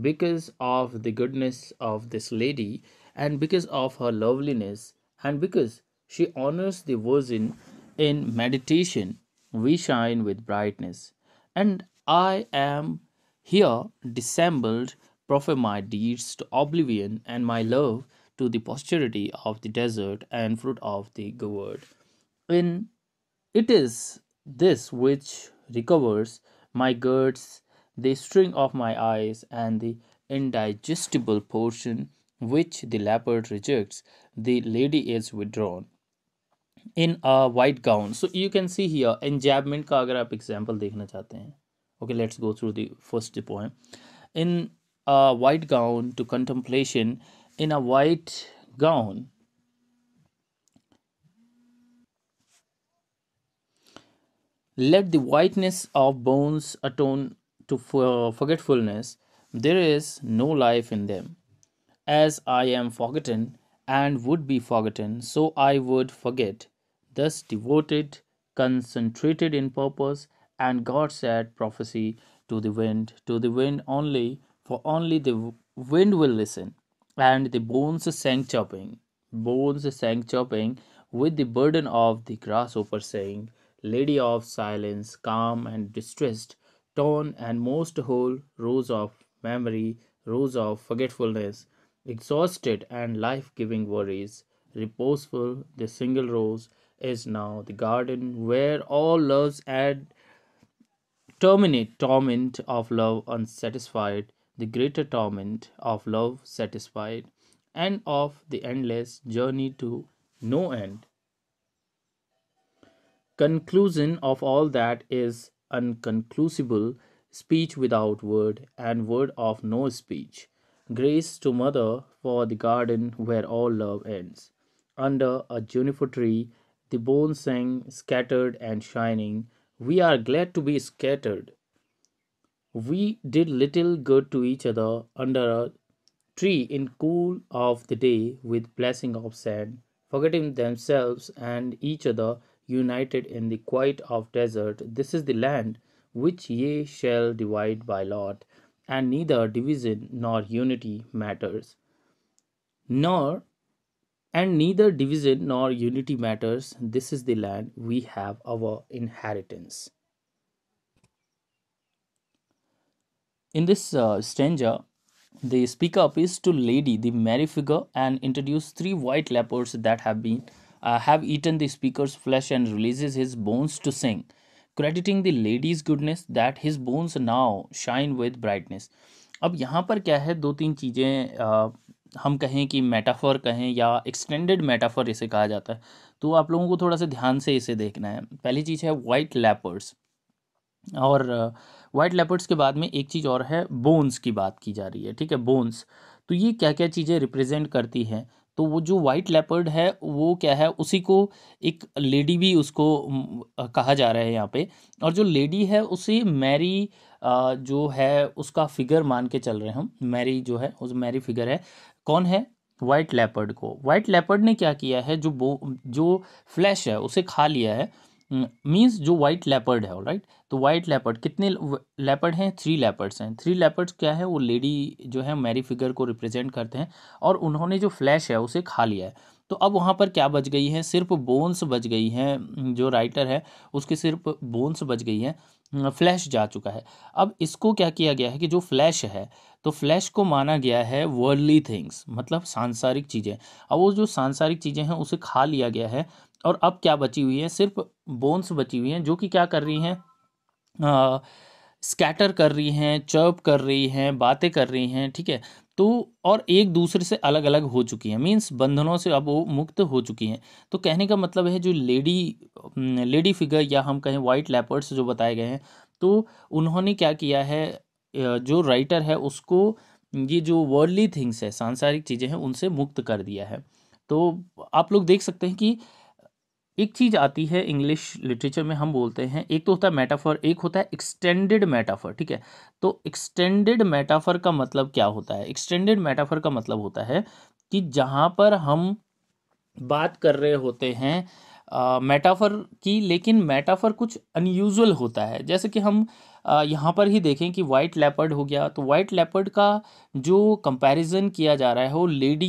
Because of the goodness of this lady, and because of her loveliness, and because she honors the virgin in meditation, we shine with brightness. And I am here dissembled, profit my deeds to oblivion, and my love to the posterity of the desert and fruit of the gourd. In it is this which recovers my girds, the string of my eyes, and the indigestible portion which the leopard rejects, the lady is withdrawn in a white gown. So you can see here enjambment का अगर आप example देखना चाहते हैं okay let's go through the first poem in a white gown to contemplation in a white gown. Let the whiteness of bones atone to forgetfulness. There is no life in them. As I am forgotten and would be forgotten, so I would forget. Thus devoted, concentrated in purpose, and God said prophecy to the wind, to the wind only, for only the wind will listen and the bones sang chopping. Bones sang chopping with the burden of the grasshopper, saying, Lady of silence, calm and distressed, torn and most whole, rose of memory, rose of forgetfulness, exhausted and life giving worries, reposeful, the single rose is now the garden where all loves add terminate torment of love unsatisfied the greater torment of love satisfied, and of the endless journey to no end. Conclusion of all that is unconclusible, speech without word, and word of no speech. Grace to mother for the garden where all love ends. Under a juniper tree, the bones sang, scattered and shining. We are glad to be scattered we did little good to each other under a tree in cool of the day with blessing of sand, forgetting themselves and each other united in the quiet of desert. This is the land which ye shall divide by lot, and neither division nor unity matters. Nor and neither division nor unity matters. This is the land we have our inheritance. In this uh, stanza, the up is to Lady, the merry figure, and introduce three white leopards that have been uh, have eaten the speaker's flesh and releases his bones to sing, crediting the lady's goodness that his bones now shine with brightness. अब यहाँ पर क्या है दो तीन चीज़ें हम कहें कि मेटाफर कहें या एक्सटेंडेड मेटाफर इसे कहा जाता है तो आप लोगों को थोड़ा सा ध्यान से इसे देखना है पहली चीज़ है वाइट लेपर्स और आ, वाइट लेपर्ड्स के बाद में एक चीज़ और है बोन्स की बात की जा रही है ठीक है बोन्स तो ये क्या क्या चीज़ें रिप्रेजेंट करती हैं तो वो जो वाइट लेपर्ड है वो क्या है उसी को एक लेडी भी उसको कहा जा रहा है यहाँ पे और जो लेडी है उसे मैरी जो है उसका फिगर मान के चल रहे हैं हम मैरी जो है उस मैरी फिगर है कौन है वाइट लेपर्ड को वाइट लेपर्ड ने क्या किया है जो बो जो फ्लैश है उसे खा लिया है मीन्स hmm, जो वाइट लेपर्ड है राइट तो वाइट लेपर्ड कितने लेपर्ड हैं थ्री लेपर्ड्स हैं थ्री लेपर्ड्स क्या है वो लेडी जो है मैरी फिगर को रिप्रेजेंट करते हैं और उन्होंने जो फ्लैश है उसे खा लिया है तो अब वहाँ पर क्या बच गई है सिर्फ बोन्स बच गई हैं जो राइटर है उसके सिर्फ बोन्स बच गई हैं फ्लैश hmm, जा चुका है अब इसको क्या किया गया है कि जो फ्लैश है तो फ्लैश को माना गया है वर्ल्डली थिंग्स मतलब सांसारिक चीज़ें अब वो जो सांसारिक चीज़ें हैं उसे खा लिया गया है और अब क्या बची हुई हैं सिर्फ बोन्स बची हुई हैं जो कि क्या कर रही हैं स्कैटर कर रही हैं चर्प कर रही हैं बातें कर रही हैं ठीक है तो और एक दूसरे से अलग अलग हो चुकी हैं मीन्स बंधनों से अब वो मुक्त हो चुकी हैं तो कहने का मतलब है जो लेडी लेडी फिगर या हम कहें वाइट लेपर्ड्स जो बताए गए हैं तो उन्होंने क्या किया है जो राइटर है उसको ये जो वर्ल्डली थिंग्स है सांसारिक चीज़ें हैं उनसे मुक्त कर दिया है तो आप लोग देख सकते हैं कि एक चीज़ आती है इंग्लिश लिटरेचर में हम बोलते हैं एक तो होता है मेटाफर एक होता है एक्सटेंडेड मेटाफर ठीक है तो एक्सटेंडेड मेटाफर का मतलब क्या होता है एक्सटेंडेड मेटाफर का मतलब होता है कि जहाँ पर हम बात कर रहे होते हैं मेटाफर uh, की लेकिन मेटाफर कुछ अनयूजुअल होता है जैसे कि हम यहाँ पर ही देखें कि वाइट लेपर्ड हो गया तो वाइट लेपर्ड का जो कंपैरिजन किया जा रहा है वो लेडी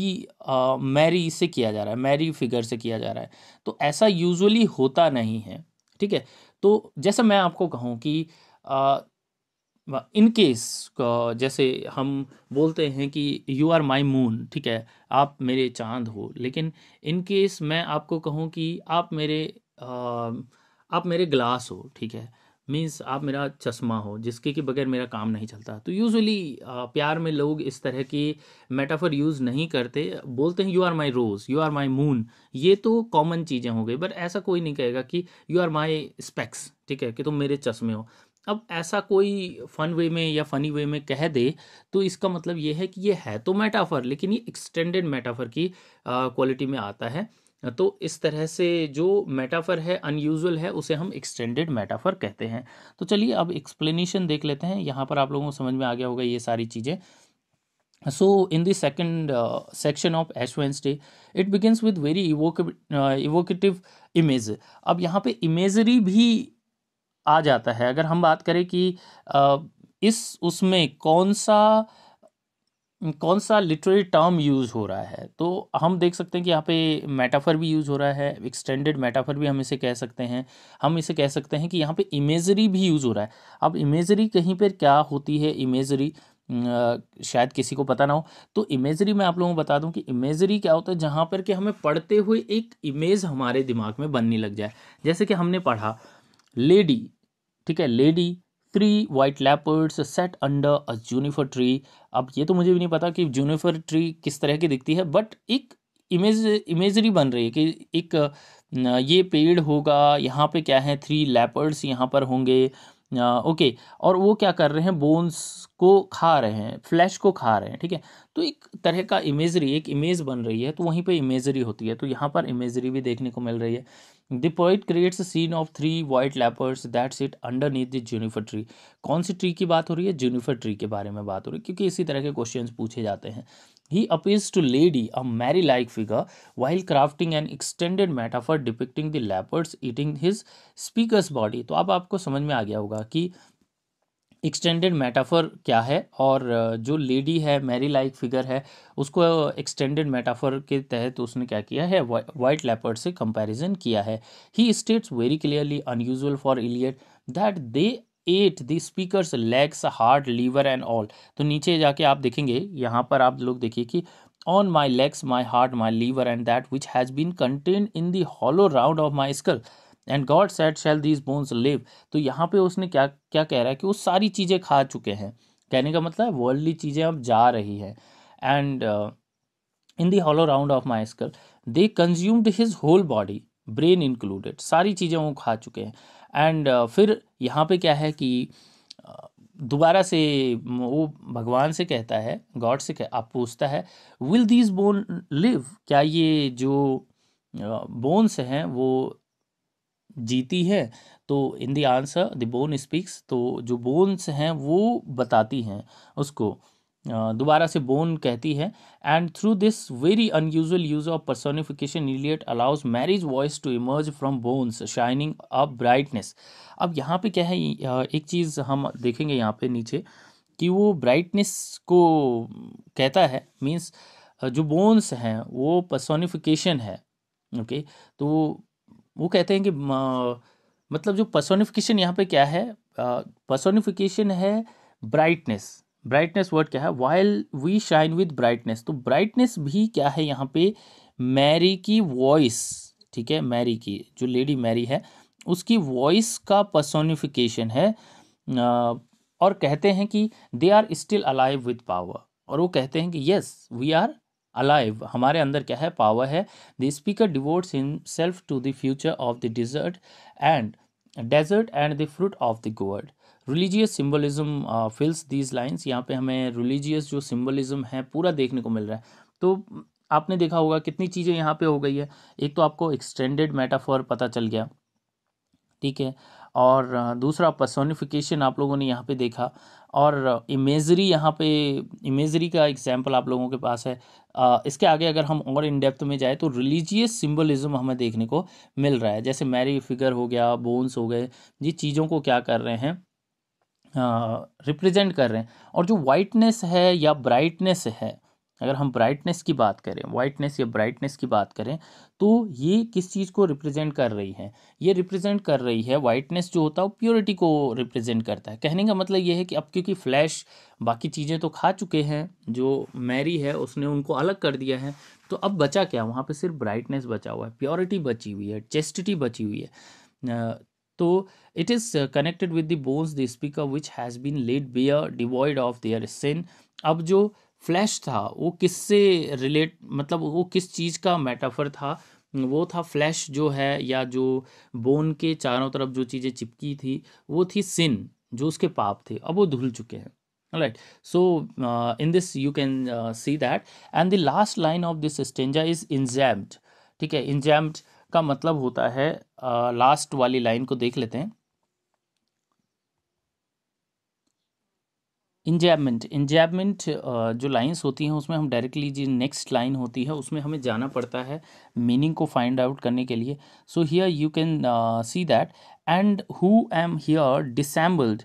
मैरी से किया जा रहा है मैरी फिगर से किया जा रहा है तो ऐसा यूजुअली होता नहीं है ठीक है तो जैसे मैं आपको कहूँ कि इन केस जैसे हम बोलते हैं कि यू आर माई मून ठीक है आप मेरे चांद हो लेकिन इन केस मैं आपको कहूँ कि आप मेरे आ, आप मेरे ग्लास हो ठीक है मीन्स आप मेरा चश्मा हो जिसके कि बगैर मेरा काम नहीं चलता तो यूजुअली प्यार में लोग इस तरह की मेटाफर यूज़ नहीं करते बोलते हैं you are my rose you are my moon ये तो कॉमन चीज़ें हो गई बट ऐसा कोई नहीं कहेगा कि यू आर माई स्पेक्स ठीक है कि तुम मेरे चश्मे हो अब ऐसा कोई फन वे में या फनी वे में कह दे तो इसका मतलब ये है कि ये है तो मेटाफर लेकिन ये एक्सटेंडेड मेटाफर की क्वालिटी में आता है तो इस तरह से जो मेटाफर है अनयूजुअल है उसे हम एक्सटेंडेड मेटाफर कहते हैं तो चलिए अब एक्सप्लेनेशन देख लेते हैं यहाँ पर आप लोगों को समझ में आ गया होगा ये सारी चीज़ें so in the second section of of ash it begins with very evocative image अब यहाँ पे इमेजरी भी आ जाता है अगर हम बात करें कि uh, इस उसमें कौन सा कौन सा लिटरेरी टर्म यूज़ हो रहा है तो हम देख सकते हैं कि यहाँ पे मेटाफर भी यूज़ हो रहा है एक्सटेंडेड मेटाफर भी हम इसे कह सकते हैं हम इसे कह सकते हैं कि यहाँ पे इमेजरी भी यूज़ हो रहा है अब इमेजरी कहीं पर क्या होती है इमेजरी शायद किसी को पता ना हो तो इमेजरी मैं आप लोगों को बता दूं कि इमेजरी क्या होता है जहाँ पर कि हमें पढ़ते हुए एक इमेज हमारे दिमाग में बनने लग जाए जैसे कि हमने पढ़ा लेडी ठीक है lady three white leopards sat under a juniper tree अब ये तो मुझे भी नहीं पता कि जूनिफर ट्री किस तरह की दिखती है बट एक इमेज इमेजरी बन रही है कि एक ये पेड़ होगा यहाँ पे क्या है थ्री लैपर्ड्स यहाँ पर होंगे ओके और वो क्या कर रहे हैं बोन्स को खा रहे हैं फ्लैश को खा रहे हैं ठीक है तो एक तरह का इमेजरी एक इमेज बन रही है तो वहीं पे इमेजरी होती है तो यहाँ पर इमेजरी भी देखने को मिल रही है the poet creates scene of three white leopards that's it underneath the juniper tree कौन सी ट्री की बात हो रही है जूनिफर ट्री के बारे में बात हो रही है क्योंकि इसी तरह के क्वेश्चन पूछे जाते हैं He appears to Lady, a merry like figure, while crafting an extended metaphor depicting the leopards eating his speaker's body. तो अब आपको समझ में आ गया होगा कि extended metaphor क्या है और जो lady है merry like figure है उसको extended metaphor के तहत उसने क्या किया है white leopard से comparison किया है He states very clearly unusual for Iliad that they ate the speaker's legs heart liver and all तो नीचे जाके आप देखेंगे यहाँ पर आप लोग देखिए कि on my legs my heart my liver and that which has been contain in the hollow round of my skull and God said shall these bones live तो यहाँ पे उसने क्या क्या कह रहा है कि वो सारी चीज़ें खा चुके हैं कहने का मतलब वर्ल्डली चीज़ें अब जा रही हैं and in the hollow round of my skull they consumed his whole body brain included सारी चीज़ें वो खा चुके हैं एंड uh, फिर यहाँ पे क्या है कि uh, दोबारा से वो भगवान से कहता है गॉड से कह, आप पूछता है विल दीज बोन लिव क्या ये जो बोन्स uh, हैं वो जीती है तो in the answer the bone speaks तो जो बोन्स हैं वो बताती हैं उसको दोबारा से बोन कहती है and through this very unusual use of personification Eliot allows marriage voice to emerge from bones shining a brightness अब यहाँ पे क्या है एक चीज़ हम देखेंगे यहाँ पे नीचे कि वो ब्राइटनेस को कहता है मीन्स जो बोन्स हैं वो पर्सोनिफिकेशन है ओके okay? तो वो कहते हैं कि मतलब जो पर्सोनिफिकेशन यहाँ पे क्या है पर्सोनिफिकेशन है ब्राइटनेस ब्राइटनेस वर्ड क्या है while we shine with brightness तो ब्राइटनेस भी क्या है यहाँ पे मैरी की वॉइस ठीक है मैरी की जो लेडी मैरी है उसकी वॉइस का पर्सोनिफिकेशन है और कहते हैं कि they are still alive with power और वो कहते हैं कि यस वी आर अलाइव हमारे अंदर क्या है पावर है the speaker devotes in self to the future of the desert and desert and the fruit of the gourd religious symbolism fills these lines यहाँ पे हमें रिलीजियस जो सिम्बलिज्म है पूरा देखने को मिल रहा है तो mm, आपने देखा होगा कितनी चीज़ें यहाँ पे हो गई है एक तो आपको एक्सटेंडेड मेटाफॉर पता चल गया ठीक है और uh, दूसरा पर्सोनिफिकेशन आप लोगों ने यहाँ पे देखा और इमेजरी uh, यहाँ पे इमेजरी का एग्जाम्पल आप लोगों के पास है uh, इसके आगे अगर हम और इन डेप्थ में जाए तो रिलीजियस सिम्बलिज़म हमें देखने को मिल रहा है जैसे मैरी फिगर हो गया बोन्स हो गए ये चीज़ों को क्या कर रहे हैं रिप्रेजेंट कर रहे हैं और जो वाइटनेस है या ब्राइटनेस है अगर हम ब्राइटनेस की बात करें वाइटनेस या ब्राइटनेस की बात करें तो ये किस चीज़ को रिप्रेजेंट कर रही है ये रिप्रेजेंट कर रही है वाइटनेस जो होता है वो प्योरिटी को रिप्रेजेंट करता है कहने का मतलब ये है कि अब क्योंकि फ्लैश बाकी चीज़ें तो खा चुके हैं जो मैरी है उसने उनको अलग कर दिया है तो अब बचा क्या वहाँ पर सिर्फ ब्राइटनेस बचा हुआ है प्योरिटी बची हुई है चेस्टिटी बची हुई है तो it is connected with the bones the speaker which has been laid bare devoid of their sin अब जो फ्लैश था वो किससे रिलेट मतलब वो किस चीज़ का मेटाफर था वो था फ्लैश जो है या जो बोन के चारों तरफ जो चीज़ें चिपकी थी वो थी सिन जो उसके पाप थे अब वो धुल चुके हैं right so in this you can see that and the last line of this stanza is enjambed ठीक है इंजैम्ड uh, का मतलब होता है आ, लास्ट वाली लाइन को देख लेते हैं इंजैबमेंट इंजैबमेंट जो लाइंस होती हैं उसमें हम डायरेक्टली जी नेक्स्ट लाइन होती है उसमें हमें जाना पड़ता है मीनिंग को फाइंड आउट करने के लिए so here you can see that and who am here dissembled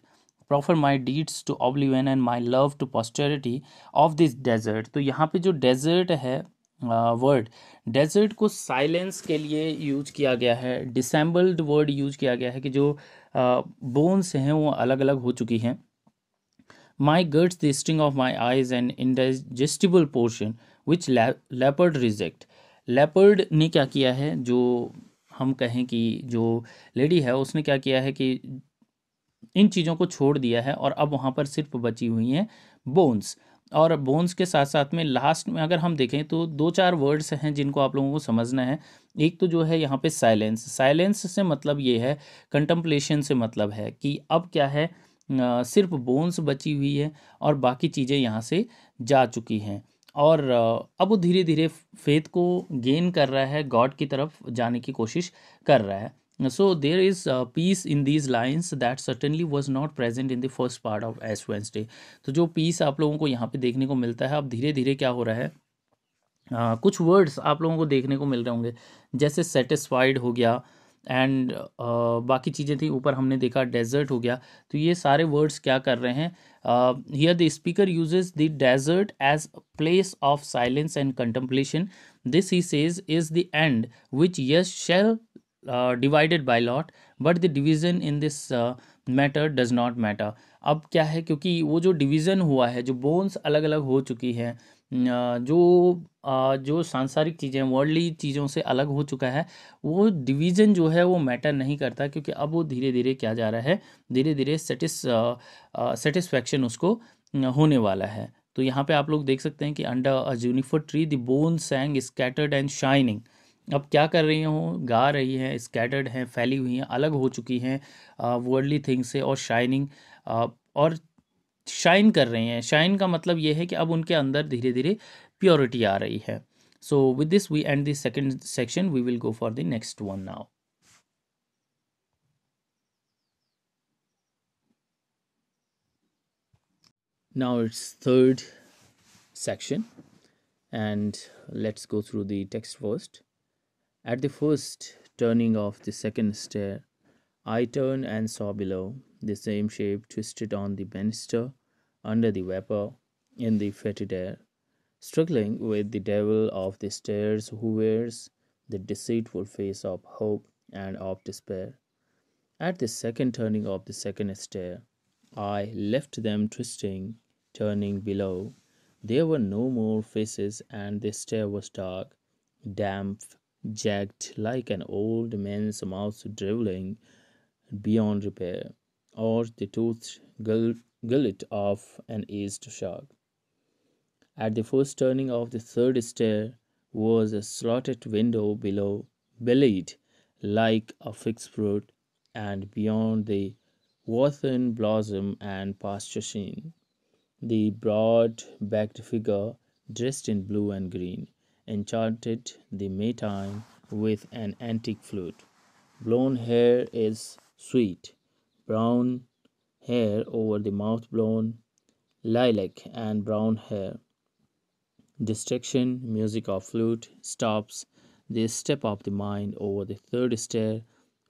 proffer my deeds to oblivion and my love to posterity of this desert तो यहाँ पे जो डेजर्ट है वर्ड डेजर्ट को साइलेंस के लिए यूज किया गया है डिसम्बल्ड वर्ड यूज किया गया है कि जो बोन्स हैं वो अलग अलग हो चुकी हैं my guts the strings of my eyes and indigestible portion which leopard reject leopard ने क्या किया है जो हम कहें कि जो लेडी है उसने क्या किया है कि इन चीज़ों को छोड़ दिया है और अब वहाँ पर सिर्फ बची हुई हैं बोन्स और बोन्स के साथ साथ में लास्ट में अगर हम देखें तो दो चार वर्ड्स हैं जिनको आप लोगों को समझना है एक तो जो है यहाँ पे साइलेंस साइलेंस से मतलब ये है कंटम्पलेशन से मतलब है कि अब क्या है आ, सिर्फ बोन्स बची हुई है और बाकी चीज़ें यहाँ से जा चुकी हैं और अब वो धीरे धीरे फेथ को गेन कर रहा है गॉड की तरफ जाने की कोशिश कर रहा है so there is a peace in these lines that certainly was not present in the first part of Ash Wednesday तो जो peace आप लोगों को यहाँ पे देखने को मिलता है अब धीरे धीरे क्या हो रहा है आ, कुछ वर्ड्स आप लोगों को देखने को मिल रहे होंगे जैसे सेटिस्फाइड हो गया एंड uh, बाकी चीज़ें थी ऊपर हमने देखा डेजर्ट हो गया तो ये सारे वर्ड्स क्या कर रहे हैं here the speaker uses the desert as place of silence and contemplation this he says is the land which yes shall divided by lot but the division in this matter does not matter अब क्या है क्योंकि वो जो division हुआ है जो bones अलग अलग हो चुकी है जो जो सांसारिक चीज़ें वर्ल्डली चीज़ों से अलग हो चुका है वो डिवीज़न जो है वो मैटर नहीं करता क्योंकि अब वो धीरे धीरे क्या जा रहा है धीरे धीरे सेटिस सेटिस्फैक्शन उसको होने वाला है तो यहाँ पे आप लोग देख सकते हैं कि under a juniper tree the bone sang scattered and shining अब क्या कर रही हूँ गा रही हैं स्कैटर्ड हैं फैली हुई हैं अलग हो चुकी हैं वर्ल्डली थिंग्स से और शाइनिंग और शाइन कर रही हैं शाइन का मतलब ये है कि अब उनके अंदर धीरे धीरे प्योरिटी आ रही है so with this we end this second section we will go for the next one now Now it's third section, and let's go through the text first. At the first turning of the second stair, I turned and saw below the same shape twisted on the banister, under the vapor, in the fetid air, struggling with the devil of the stairs who wears the deceitful face of hope and of despair. At the second turning of the second stair, I left them twisting, turning below. There were no more faces, and the stair was dark, damp, jagged like an old man's mouth driveling beyond repair, or the toothed gullet of an aged shark. At the first turning of the third stair was a slotted window below, bellied like a fixed fruit, and beyond the Wathen blossom and pasture scene, the broad backed figure dressed in blue and green enchanted the Maytime with an antique flute. Blonde hair is sweet, brown hair over the mouth blown, lilac and brown hair. Distraction, music of flute, stops, the step of the mind over the third stair,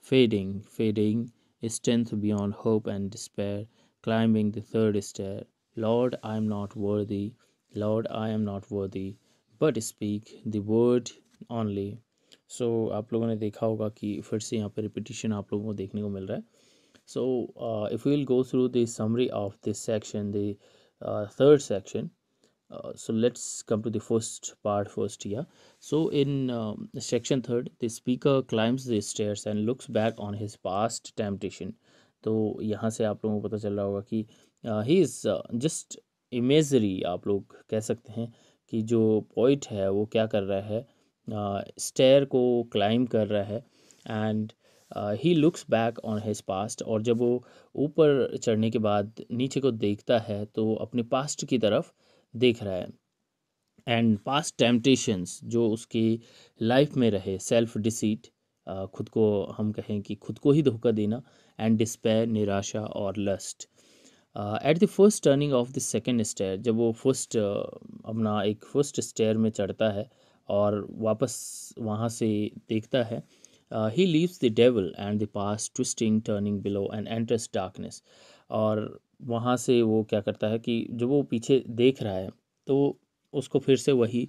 fading, fading, strength beyond hope and despair, climbing the third stair. Lord, I am not worthy, Lord, I am not worthy but speak the word only so आप लोगों ने देखा होगा कि फिर से यहाँ पर रिपीटिशन आप लोगों को देखने को मिल रहा है so if will go through the summary of this section the third section so let's come to the first part first या so in section third the speaker climbs the stairs and looks back on his past temptation तो यहाँ से आप लोगों को पता चल रहा होगा कि ही इज़ जस्ट इमेजरी आप लोग कह सकते हैं कि जो पॉइंट है वो क्या कर रहा है स्टेयर को क्लाइम कर रहा है and he looks back on his past और जब वो ऊपर चढ़ने के बाद नीचे को देखता है तो अपने पास्ट की तरफ देख रहा है एंड पास्ट टेम्पटेशंस जो उसकी लाइफ में रहे सेल्फ डिसीट खुद को हम कहें कि खुद को ही धोखा देना एंड डिस्पेयर निराशा और lust at the first turning of the second stair जब वो फर्स्ट uh, अपना एक फर्स्ट स्टेयर में चढ़ता है और वापस वहाँ से देखता है he leaves the devil and the pass twisting turning below and enters darkness और वहाँ से वो क्या करता है कि जब वो पीछे देख रहा है तो उसको फिर से वही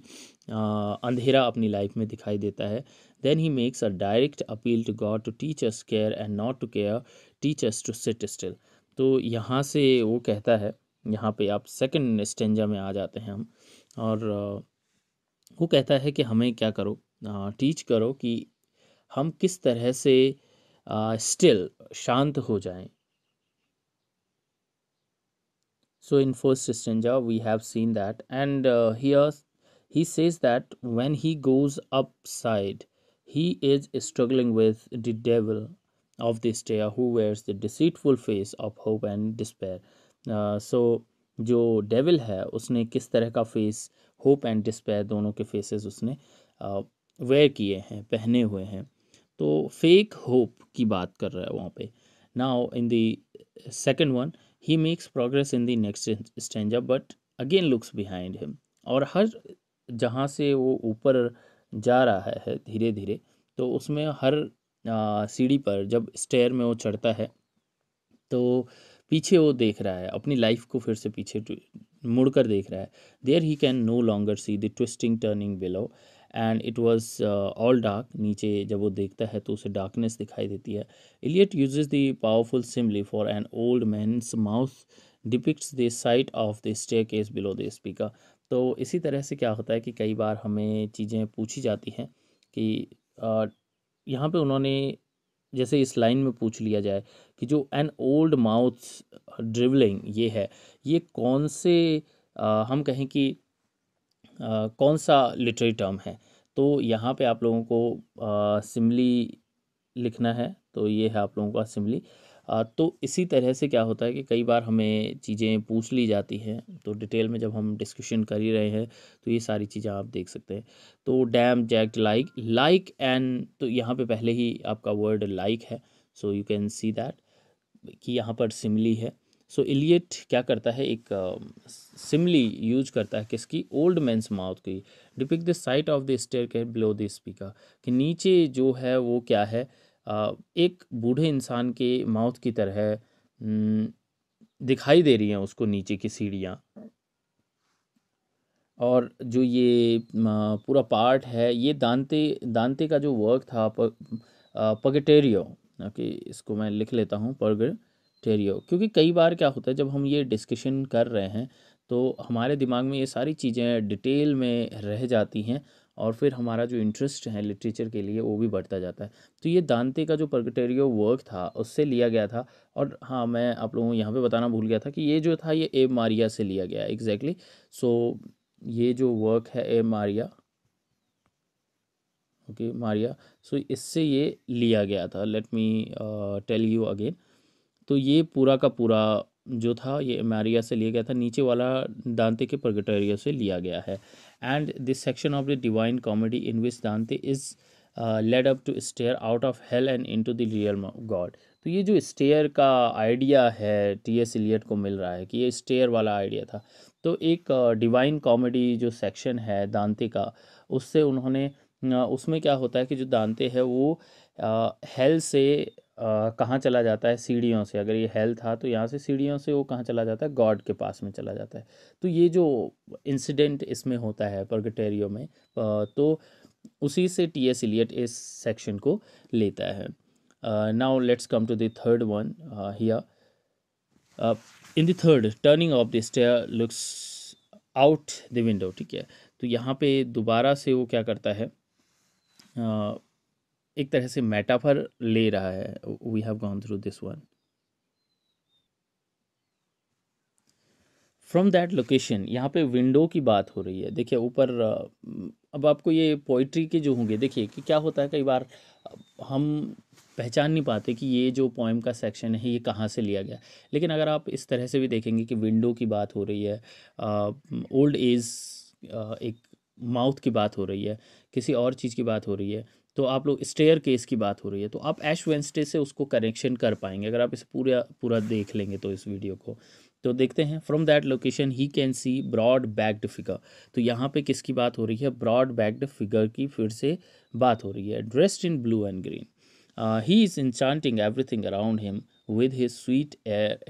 आ, uh, अंधेरा अपनी लाइफ में दिखाई देता है then he makes a direct appeal to God to teach us care and not to care teach us to sit still तो यहाँ से वो कहता है यहाँ पे आप सेकंड स्टेंजा में आ जाते हैं हम और वो कहता है कि हमें क्या करो टीच करो कि हम किस तरह से स्टिल शांत हो जाए so in first stanza we have seen that and he says that when he goes up side he is struggling with the devil of the stair who wears the deceitful face of hope and despair so uh, so, जो devil है उसने किस तरह का face hope and despair दोनों के faces उसने where uh, किए हैं पहने हुए हैं तो फेक होप की बात कर रहा है वहाँ पे now in the second one he makes progress in the next stanza but again looks behind him और हर जहाँ से वो ऊपर जा रहा है धीरे धीरे तो उसमें हर सीढ़ी पर जब स्टेयर में वो चढ़ता है तो पीछे वो देख रहा है अपनी लाइफ को फिर से पीछे मुड़ कर देख रहा है there he can no longer see the twisting turning below and it was all dark नीचे जब वो देखता है तो उसे डार्कनेस दिखाई देती है Eliot use the powerful simile for an old man's mouth depicts the sight of the staircase below the speaker तो इसी तरह से क्या होता है कि कई बार हमें चीज़ें पूछी जाती हैं कि यहाँ पे उन्होंने जैसे इस लाइन में पूछ लिया जाए कि जो एन ओल्ड माउथ ड्रिवलिंग ये है ये कौन से आ, हम कहें कि आ, कौन सा लिटरेरी टर्म है तो यहाँ पे आप लोगों को सिमली लिखना है तो ये है आप लोगों का सिमली तो इसी तरह से क्या होता है कि कई बार हमें चीज़ें पूछ ली जाती हैं तो डिटेल में जब हम डिस्कशन कर ही रहे हैं तो ये सारी चीज़ें आप देख सकते हैं तो damp jagged like like and तो यहाँ पे पहले ही आपका वर्ड लाइक like है so you can see that कि यहाँ पर सिमली है सो so, इलियट क्या करता है एक सिमली uh, यूज करता है किसकी ओल्ड मैंस माउथ की depict the sight of the stair के बिलो द स्पीकर कि नीचे जो है वो क्या है एक बूढ़े इंसान के मौत की तरह दिखाई दे रही हैं उसको नीचे की सीढ़ियाँ और जो ये पूरा पार्ट है ये दांते दांते का जो वर्क था प, पगटेरियो ओके इसको मैं लिख लेता हूँ पगटेरियो क्योंकि कई बार क्या होता है जब हम ये डिस्कशन कर रहे हैं तो हमारे दिमाग में ये सारी चीज़ें डिटेल में रह जाती हैं और फिर हमारा जो इंटरेस्ट है लिटरेचर के लिए वो भी बढ़ता जाता है तो ये दानते का जो प्रगटेरियो वर्क था उससे लिया गया था और हाँ मैं आप लोगों को यहाँ पर बताना भूल गया था कि ये जो था ये ए मारिया से लिया गया एग्जैक्टली exactly. सो so, ये जो वर्क है Ave Maria okay Maria so इससे ये लिया गया था let me tell you again तो ये पूरा का पूरा जो था ये मैरिया से लिया गया था नीचे वाला दांते के प्रगटेरिया से लिया गया है and this section of the Divine Comedy in which Dante is led up to stair out of hell and into the real God तो ये जो स्टेयर का आइडिया है टी एस इलियट को मिल रहा है कि ये स्टेयर वाला आइडिया था तो एक डिवाइन uh, कॉमेडी जो सेक्शन है दांते का उससे उन्होंने uh, उसमें क्या होता है कि जो दांते है वो हेल uh, से कहाँ चला जाता है सीढ़ियों से अगर ये हेल था तो यहाँ से सीढ़ियों से वो कहाँ चला जाता है गॉड के पास में चला जाता है तो ये जो इंसिडेंट इसमें होता है पर्गटेरियो में तो उसी से टी एस इलियट इस सेक्शन को लेता है now let's come to third one here in the third turning of the stair looks out the window ठीक है तो यहाँ पे दोबारा से वो क्या करता है uh, एक तरह से मेटाफर ले रहा है we have gone through this one from that location यहाँ पे विंडो की बात हो रही है देखिए ऊपर अब आपको ये पोइट्री के जो होंगे देखिए कि क्या होता है कई बार हम पहचान नहीं पाते कि ये जो पोइम का सेक्शन है ये कहाँ से लिया गया लेकिन अगर आप इस तरह से भी देखेंगे कि विंडो की बात हो रही है ओल्ड एज एक माउथ की बात हो रही है किसी और चीज़ की बात हो रही है तो आप लोग स्टेयर केस की बात हो रही है तो आप ऐश वेंसडे से उसको कनेक्शन कर पाएंगे अगर आप इसे पूरा पूरा देख लेंगे तो इस वीडियो को तो देखते हैं from that location he can see broad backed figure तो यहाँ पे किसकी बात हो रही है ब्रॉड बैक्ड फिगर की फिर से बात हो रही है dressed in blue and green he is enchanting everything around him with his sweet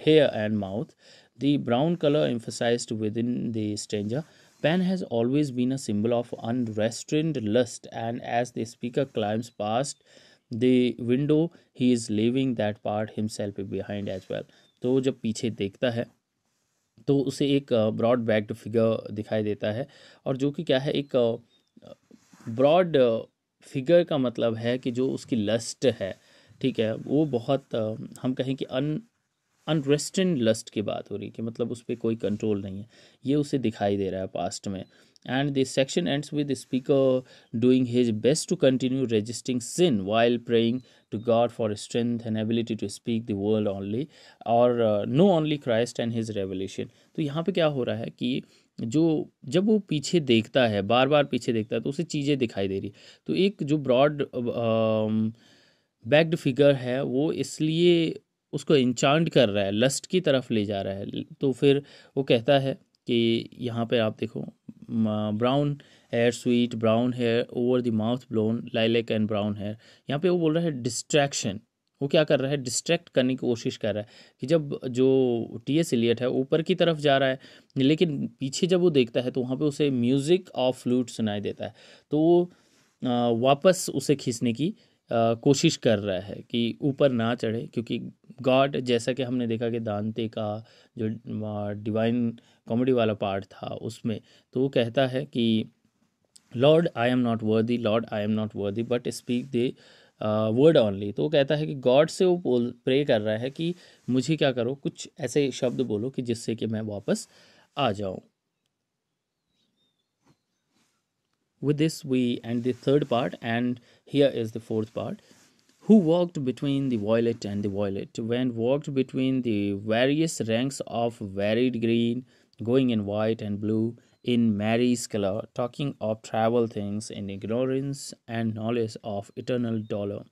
hair and mouth The brown colour emphasized with in danger Pan has always been a symbol of unrestrained lust, and as the speaker climbs past the window, he is leaving that part himself behind as well. तो जब पीछे देखता है तो उसे एक broad backed figure दिखाई देता है और जो कि क्या है एक ब्रॉड फिगर का मतलब है कि जो उसकी लस्ट है ठीक है वो बहुत हम कहें कि अन अनरेस्टेंड लस्ट की बात हो रही है कि मतलब उस पर कोई कंट्रोल नहीं है ये उसे दिखाई दे रहा है पास्ट में and this section ends with speaker doing his best to continue resisting sin while praying to God for strength and ability to speak the world only और no only Christ and his revolution तो यहाँ पर क्या हो रहा है कि जो जब वो पीछे देखता है बार बार पीछे देखता है तो उसे चीज़ें दिखाई दे रही तो एक जो ब्रॉड बैक्ड फिगर है वो इसलिए उसको इंचांट कर रहा है लस्ट की तरफ ले जा रहा है तो फिर वो कहता है कि यहाँ पे आप देखो brown hair sweet brown hair over the mouth blown lilac and brown hair यहाँ पे वो बोल रहा है डिस्ट्रैक्शन वो क्या कर रहा है डिस्ट्रैक्ट करने की कोशिश कर रहा है कि जब जो टी एस एलियट है ऊपर की तरफ जा रहा है लेकिन पीछे जब वो देखता है तो वहाँ पे उसे म्यूज़िक ऑफ फ्लूट सुनाई देता है तो वो वापस उसे खींचने की कोशिश कर रहा है कि ऊपर ना चढ़े क्योंकि गॉड जैसा कि हमने देखा कि दांते का जो डिवाइन कॉमेडी वाला पार्ट था उसमें तो वो कहता है कि Lord I am not worthy Lord I am not worthy but speak the word only तो वो कहता है कि गॉड से वो बोल प्रे कर रहा है कि मुझे क्या करो कुछ ऐसे शब्द बोलो कि जिससे कि मैं वापस आ जाऊँ with this we end the third part and here is the fourth part who walked between the violet and the violet when walked between the various ranks of varied green going in white and blue in mary's color talking of travel things in ignorance and knowledge of eternal dollar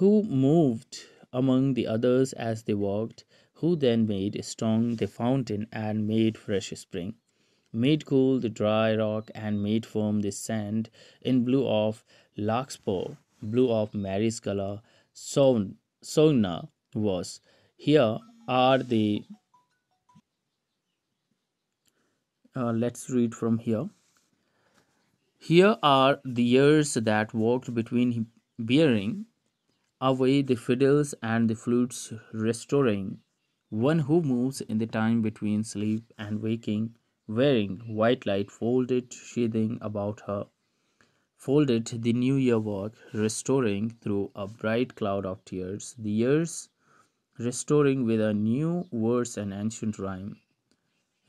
who moved among the others as they walked who then made strong the fountain and made fresh spring made cool the dry rock and made firm the sand in blue of larkspur, blue of Mary's color, sauna was. Here are the uh, let's read from here. Here are the years that walked between bearing away the fiddles and the flutes, restoring one who moves in the time between sleep and waking wearing white light folded sheathing about her, folded the new year work, restoring through a bright cloud of tears the years, restoring with a new verse and ancient rhyme.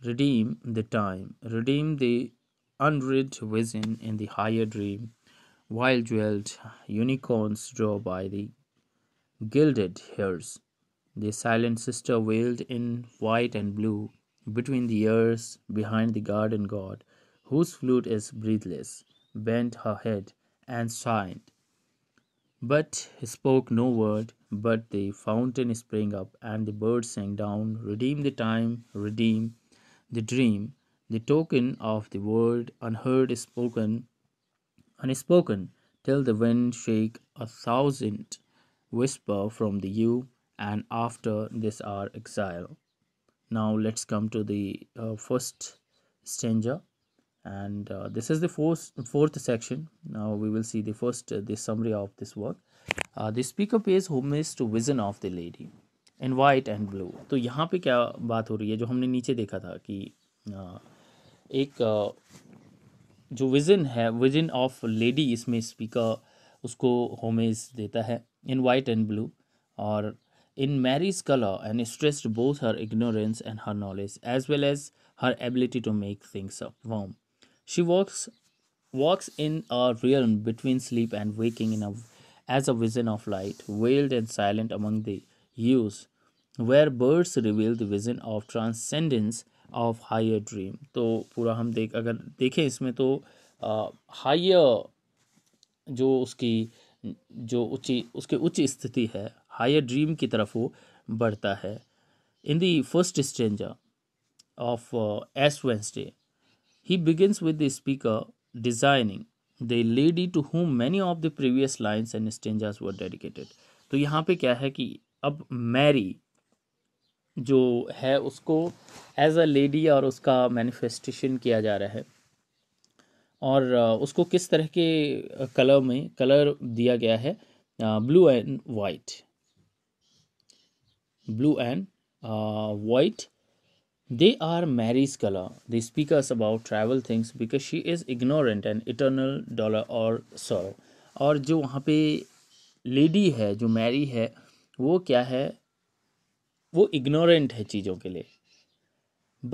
Redeem the time, redeem the unread vision in the higher dream, while jeweled unicorns draw by the gilded hairs. The silent sister veiled in white and blue between the years behind the garden god, whose flute is breathless, bent her head and sighed, but spoke no word. But the fountain sprang up, and the birds sang down, Redeem the time, redeem the dream, the token of the word unheard spoken, unspoken, till the wind shake a thousand whisper from the yew. and after this our exile. now let's come to the uh, first stanza and uh, this is the fourth, fourth section now we will see the first uh, the summary of this work uh, the speaker pays homage to vision of the lady in white and blue to yahan pe kya baat ho rahi hai jo humne niche dekha tha ki uh, ek uh, jo vision hai vision of lady isme speaker usko homage deta hai in white and blue और In Mary's color and stressed both her ignorance and her knowledge, as well as her ability to make things up warm. She walks walks in a realm between sleep and waking in a, as a vision of light, veiled and silent among the hues, where birds reveal the vision of transcendence of higher dream. तो पूरा हम देख अगर देखें इसमें तो higher जो उसकी जो ऊंची उसके उच्च स्थिति है हायर ड्रीम की तरफ वो बढ़ता है in the first stanza of Ash Wednesday he begins with the speaker designing the lady to whom many of the previous lines and stanzas were dedicated तो यहाँ पे क्या है कि अब मैरी जो है उसको एज अ लेडी और उसका मैनिफेस्टेशन किया जा रहा है और uh, उसको किस तरह के कलर में कलर दिया गया है blue and white blue and uh, white they are mary's color they speak us about travel things because she is ignorant and eternal dollar or sorrow और जो वहाँ पे लेडी है जो मैरी है वो क्या है वो इग्नोरेंट है चीज़ों के लिए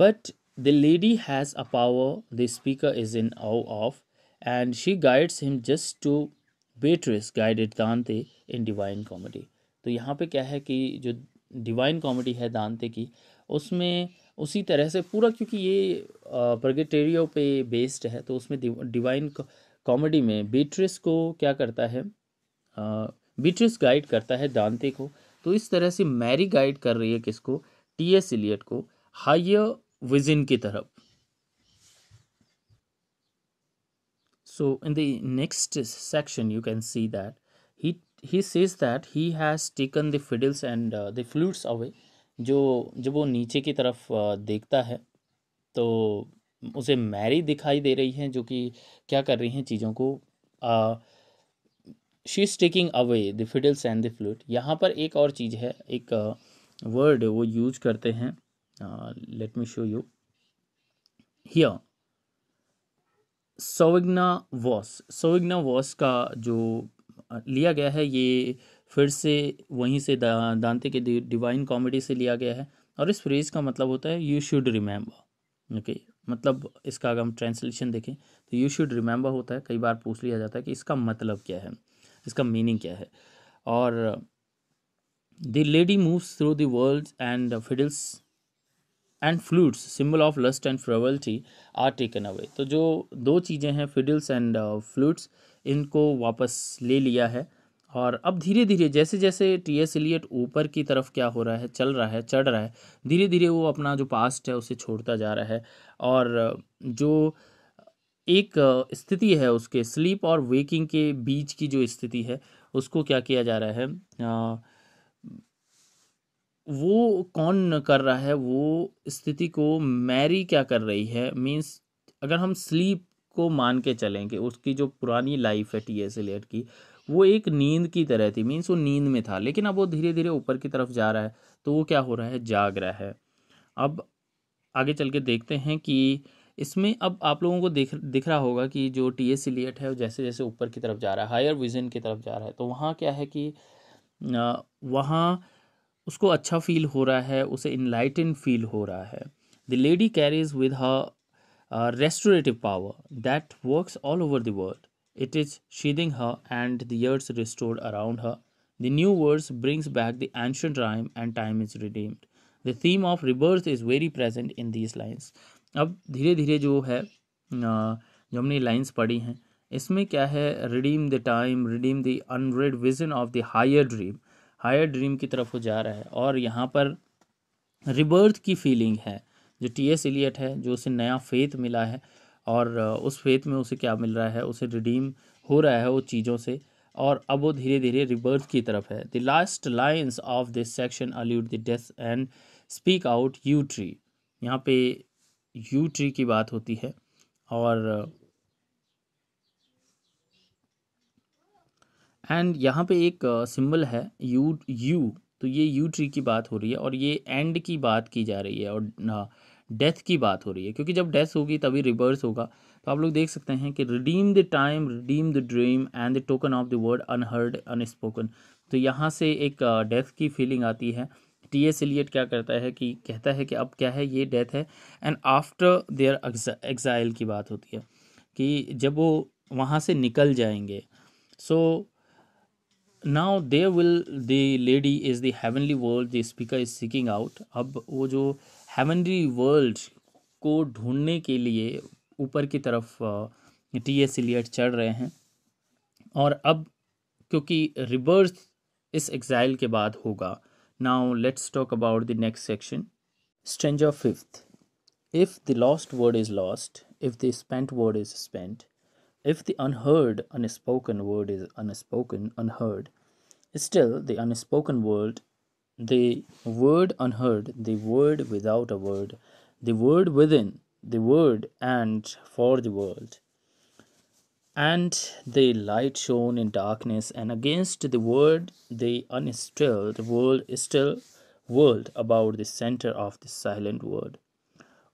but the lady has a power the speaker is in awe of and she guides him just to Beatrice guided Dante in Divine Comedy तो यहाँ पे क्या है कि जो डिवाइन कॉमेडी है दांते की उसमें उसी तरह से पूरा क्योंकि ये प्रगटेरियो पे बेस्ड है तो उसमें डिवाइन कॉमेडी में बीट्रिस को क्या करता है बीट्रिस गाइड करता है दांते को तो इस तरह से मैरी गाइड कर रही है किसको टी एस इलियट को हाइय विजिन की तरफ so in the next section you can see that he he that that he has taken the fiddles and the flutes away जो जब वो नीचे की तरफ uh, देखता है तो उसे मैरी दिखाई दे रही हैं जो कि क्या कर रही हैं चीज़ों को she is taking away the fiddles and the flute यहाँ पर एक और चीज़ है एक वर्ड uh, वो यूज करते हैं let me show you here सोविग्ना वॉस सोविग्ना वॉस का जो लिया गया है ये फिर से वहीं से दा, दांते के डिवाइन कॉमेडी से लिया गया है और इस फ्रेज का मतलब होता है यू शुड रिमेंबर ओके मतलब इसका अगर हम ट्रांसलेशन देखें तो यू शुड रिमेंबर होता है कई बार पूछ लिया जाता है कि इसका मतलब क्या है इसका मीनिंग क्या है और the lady moves through the world and fiddles and flutes symbol of lust and frivolity are taken away तो जो दो चीज़ें हैं फिडल्स एंड फ्लूट्स इनको वापस ले लिया है और अब धीरे धीरे जैसे जैसे टी एस एलियट ऊपर की तरफ क्या हो रहा है चल रहा है चढ़ रहा है धीरे धीरे वो अपना जो पास्ट है उसे छोड़ता जा रहा है और जो एक स्थिति है उसके स्लीप और वेकिंग के बीच की जो स्थिति है उसको क्या किया जा रहा है आ, वो कौन कर रहा है वो स्थिति को मैरी क्या कर रही है मीन्स अगर हम स्लीप को मान के चलें कि उसकी जो पुरानी लाइफ है टी एस एलियट की वो एक नींद की तरह थी मीन्स वो नींद में था लेकिन अब वो धीरे धीरे ऊपर की तरफ जा रहा है तो वो क्या हो रहा है जाग रहा है अब आगे चल के देखते हैं कि इसमें अब आप लोगों को देख दिख रहा होगा कि जो टी एस एलियट है जैसे जैसे ऊपर की तरफ जा रहा है हायर विजन की तरफ जा रहा है तो वहाँ क्या है कि वहाँ उसको अच्छा फील हो रहा है उसे इनलाइटन फील हो रहा है the lady carries with her uh, restorative power that works all over the world. It is sheathing her and the earth restored around her. The new verse brings back the ancient rhyme and time is redeemed. The theme of rebirth is very present in these lines. अब धीरे धीरे जो है जो हमने lines पढ़ी हैं इसमें क्या है redeem the time redeem the unread vision of the higher dream higher dream की तरफ वो जा रहा है और यहाँ पर रिबर्थ की फीलिंग है जो टी एस एलियट है जो उसे नया फेथ मिला है और उस फेथ में उसे क्या मिल रहा है उसे रिडीम हो रहा है वो चीज़ों से और अब वो धीरे धीरे रिबर्थ की तरफ है the last lines of this section allude the death and speak out yew tree यहाँ पे यू ट्री की बात होती है और एंड यहाँ पे एक सिंबल है यू यू तो ये यू ट्री की बात हो रही है और ये एंड की बात की जा रही है और डेथ की बात हो रही है क्योंकि जब डेथ होगी तभी रिवर्स होगा तो आप लोग देख सकते हैं कि redeem the time redeem the dream and the token of the word unheard unspoken तो यहाँ से एक डेथ की फीलिंग आती है टी एस एलियट क्या करता है कि कहता है कि अब क्या है ये डेथ है एंड आफ्टर देयर एग्जाइल की बात होती है कि जब वो वहाँ से निकल जाएंगे so now there will the lady is the heavenly world the speaker is seeking out अब वो जो हेवनरी वर्ल्ड को ढूंढने के लिए ऊपर की तरफ टी एस इलियट चढ़ रहे हैं और अब क्योंकि रिवर्स इस एग्जाइल के बाद होगा now let's talk about the next section of fifth if the lost word is lost if the spent word is spent if the unheard unspoken word is unspoken unheard still the unspoken world the word unheard, the word without a word, the word within, the word and for the world. And the light shone in darkness, and against the word, the unstilled world, still world about the center of the silent word.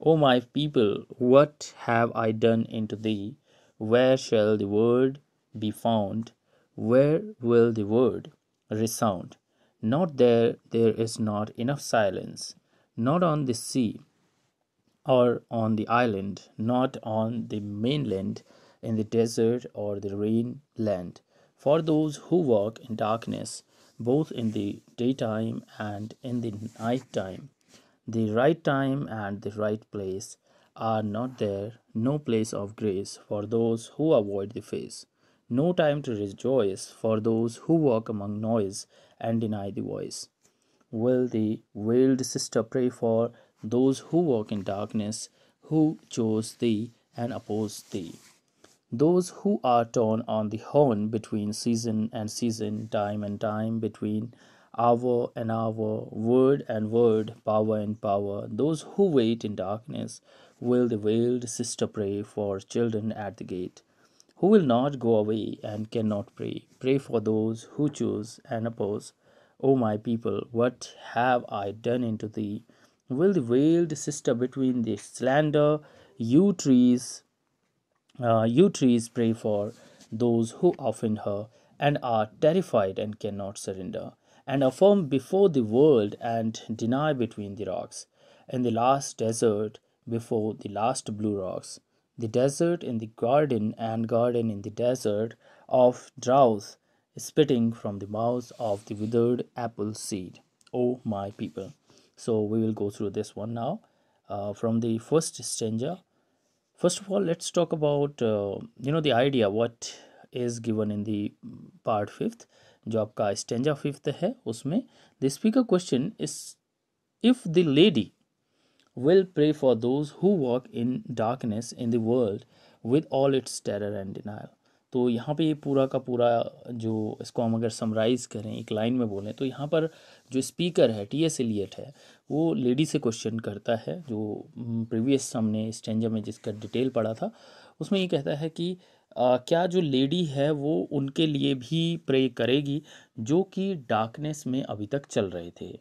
O my people, what have I done unto thee? Where shall the word be found? Where will the word resound? Not there, there is not enough silence, not on the sea or on the island, not on the mainland, in the desert or the rain land. For those who walk in darkness, both in the daytime and in the night time, the right time and the right place are not there, no place of grace for those who avoid the face, no time to rejoice for those who walk among noise and deny the voice. Will the veiled sister pray for those who walk in darkness, who chose thee and opposed thee? Those who are torn on the horn between season and season, time and time, between hour and hour, word and word, power and power, those who wait in darkness, will the veiled sister pray for children at the gate? who will not go away and cannot pray. Pray for those who choose and oppose. O my people, what have I done unto thee? Will the veiled sister between the slander, you trees, uh, you trees pray for those who offend her and are terrified and cannot surrender, and affirm before the world and deny between the rocks, in the last desert before the last blue rocks the desert in the garden and garden in the desert of drouth spitting from the mouth of the withered apple seed Oh my people so we will go through this one now uh, from the first stanza first of all let's talk about uh, you know the idea what is given in the part fifth जो आपका stanza fifth है उसमें the speaker question is if the lady will pray for those who walk in darkness in the world with all its terror and denial तो यहाँ पे ये पूरा का पूरा जो इसको हम अगर समराइज़ करें एक लाइन में बोलें तो यहाँ पर जो स्पीकर है टी एस एलियट है वो लेडी से क्वेश्चन करता है जो प्रीवियस हम्म, हमने चेंजर में जिसका डिटेल पढ़ा था उसमें ये कहता है कि आ, क्या जो लेडी है वो उनके लिए भी प्रे करेगी जो कि डार्कनेस में अभी तक चल रहे थे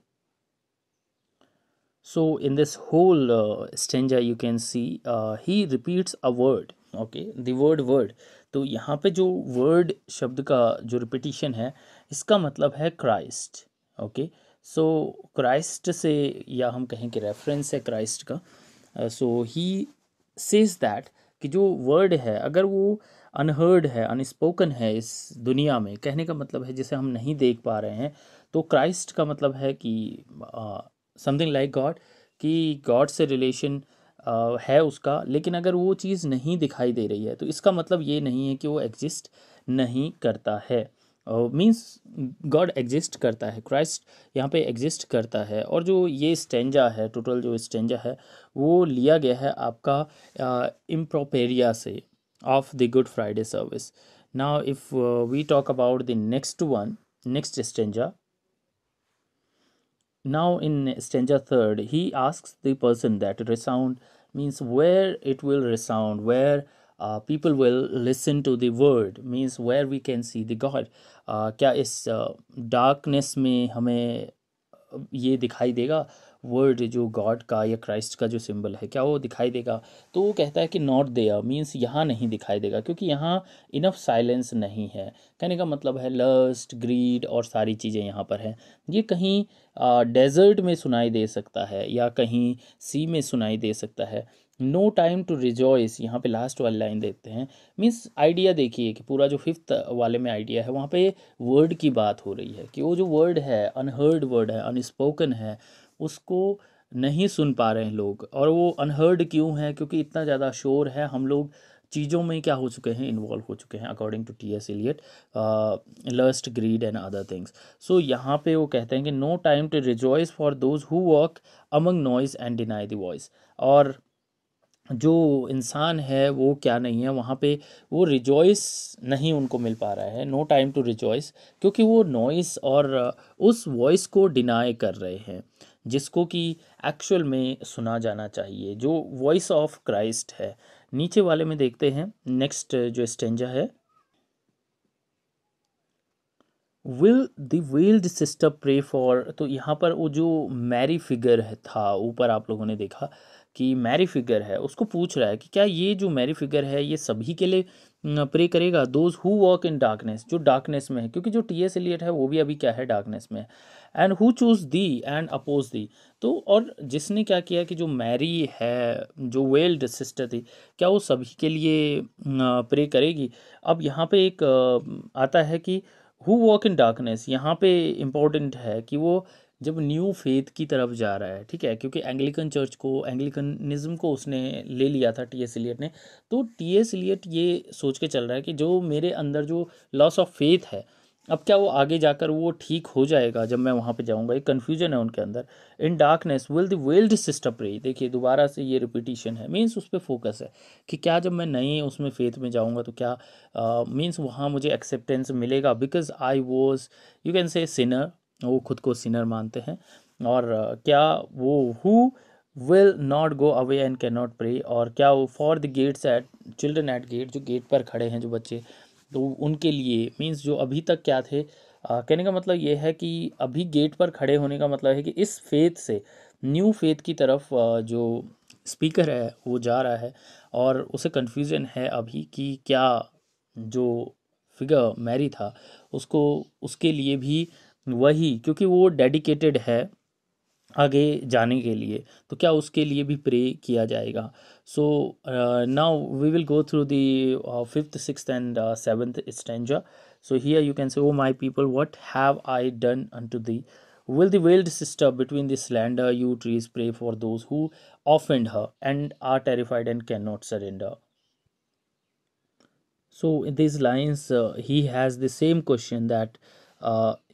so in this whole uh, stanza you can see uh, he repeats a word okay the word word तो यहाँ पे जो word शब्द का जो repetition है इसका मतलब है Christ okay so Christ से या हम कहें कि reference है Christ का uh, so he says that कि जो word है अगर वो अनहर्ड है अनस्पोकन है इस दुनिया में कहने का मतलब है जिसे हम नहीं देख पा रहे हैं तो क्राइस्ट का मतलब है कि समथिंग लाइक गॉड कि गॉड से रिलेशन है उसका लेकिन अगर वो चीज़ नहीं दिखाई दे रही है तो इसका मतलब ये नहीं है कि वो एग्जिस्ट नहीं करता है मीन्स गॉड एग्जिस्ट करता है क्राइस्ट यहाँ पे एग्जिस्ट करता है और जो ये स्टेंजा है टोटल जो स्टेंजा है वो लिया गया है आपका इम्प्रोपेरिया से of the Good Friday service now if we talk about the next one next stanza now in stanza third he asks the person that resound means where it will resound where uh, people will listen to the word means where we can see the god uh, क्या इस uh, darkness uh, में हमें uh, ये दिखाई देगा word जो God का या क्राइस्ट का जो सिंबल है क्या वो दिखाई देगा तो वो कहता है कि नॉट देयर मीन्स यहाँ नहीं दिखाई देगा क्योंकि यहाँ इनफ साइलेंस नहीं है कहने का मतलब है लस्ट ग्रीड और सारी चीज़ें यहाँ पर हैं ये कहीं डेजर्ट में सुनाई दे सकता है या कहीं सी में सुनाई दे सकता है नो टाइम टू रिजॉयस यहाँ पे लास्ट वाली लाइन देते हैं मीन्स आइडिया देखिए कि पूरा जो फिफ्थ वाले में आइडिया है वहाँ पे वर्ड की बात हो रही है कि वो जो वर्ड है अनहर्ड वर्ड है अनस्पोकन है उसको नहीं सुन पा रहे हैं लोग और वो अनहर्ड क्यों है क्योंकि इतना ज़्यादा शोर है हम लोग चीज़ों में क्या हो चुके हैं इन्वॉल्व हो चुके हैं according to T S Eliot lust greed and other things so यहाँ पे वो कहते हैं कि no time to rejoice for those who work among noise and deny the voice और जो इंसान है वो क्या नहीं है वहाँ पे वो रिजॉइस नहीं उनको मिल पा रहा है नो टाइम टू रिजॉइस क्योंकि वो नॉइस और uh, उस वॉइस को डिनाई कर रहे हैं जिसको कि एक्चुअल में सुना जाना चाहिए जो वॉइस ऑफ क्राइस्ट है नीचे वाले में देखते हैं नेक्स्ट जो स्टेंजा है will the veiled sister pray for तो यहाँ पर वो जो मैरी फिगर है था ऊपर आप लोगों ने देखा कि मैरी फिगर है उसको पूछ रहा है कि क्या ये जो मैरी फिगर है ये सभी के लिए प्रे करेगा those who walk in darkness जो डार्कनेस में है क्योंकि जो टी एस एलियट है वो भी अभी क्या है डार्कनेस में है and who chose thee and oppose thee तो और जिसने क्या किया कि जो मैरी है जो वेल्ड सिस्टर थी क्या वो सभी के लिए प्रे करेगी अब यहाँ पे एक आता है कि हु वॉक इन डार्कनेस यहाँ पे इम्पोर्टेंट है कि वो जब न्यू फेथ की तरफ जा रहा है ठीक है क्योंकि एंग्लिकन चर्च को एंग्लिकनिज्म को उसने ले लिया था टी एस एलियट ने तो टी एस एलियट ये सोच के चल रहा है कि जो मेरे अंदर जो लॉस ऑफ फेथ है अब क्या वो आगे जाकर वो ठीक हो जाएगा जब मैं वहाँ पे जाऊँगा एक कन्फ्यूजन है उनके अंदर in darkness will the veiled system pray देखिए दोबारा से ये रिपीटिशन है मीन्स उस पर फोकस है कि क्या जब मैं नए उसमें फेथ में जाऊँगा तो क्या मीन्स uh, वहाँ मुझे एक्सेप्टेंस मिलेगा because I was you can say sinner वो खुद को सिनर मानते हैं और uh, क्या वो who will not go away and can not pray और क्या वो for the gates at children at gate जो गेट पर खड़े हैं जो बच्चे तो उनके लिए मीन्स जो अभी तक क्या थे आ, कहने का मतलब ये है कि अभी गेट पर खड़े होने का मतलब है कि इस फेथ से न्यू फेथ की तरफ आ, जो स्पीकर है वो जा रहा है और उसे कन्फ्यूज़न है अभी कि क्या जो फिगर मैरी था उसको उसके लिए भी वही क्योंकि वो डेडिकेटेड है आगे जाने के लिए तो क्या उसके लिए भी प्रे किया जाएगा so now we will go through the fifth six and seventh stanza so here you can say O my people what have I done unto thee will the sister between the slender yew trees pray for those who offend her and are terrified and can not surrender so this lines he has the same question that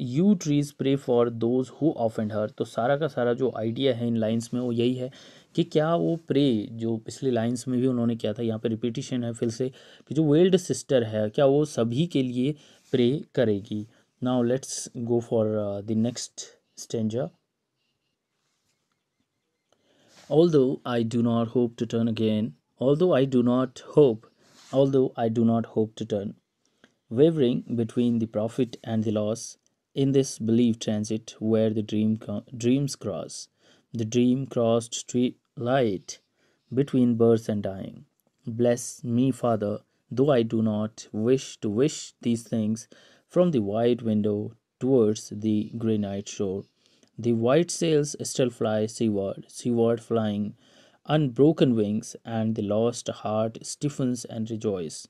yew trees pray for those who offend हर तो सारा का सारा जो idea है इन lines में वो यही है कि क्या वो प्रे जो पिछले लाइन्स में भी उन्होंने किया था यहाँ पे रिपीटिशन है फिर से कि जो वेल्ड सिस्टर है क्या वो सभी के लिए प्रे करेगी now let's go for the next stanza although I do not hope to turn again although I do not hope although I do not hope to turn wavering between the profit and the loss in this belief transit where the dream dreams cross the dream crossed tree light between birth and dying bless me father though i do not wish to wish these things from the wide window towards the grey night shore the white sails still fly seaward seaward flying unbroken wings and the lost heart stiffens and rejoices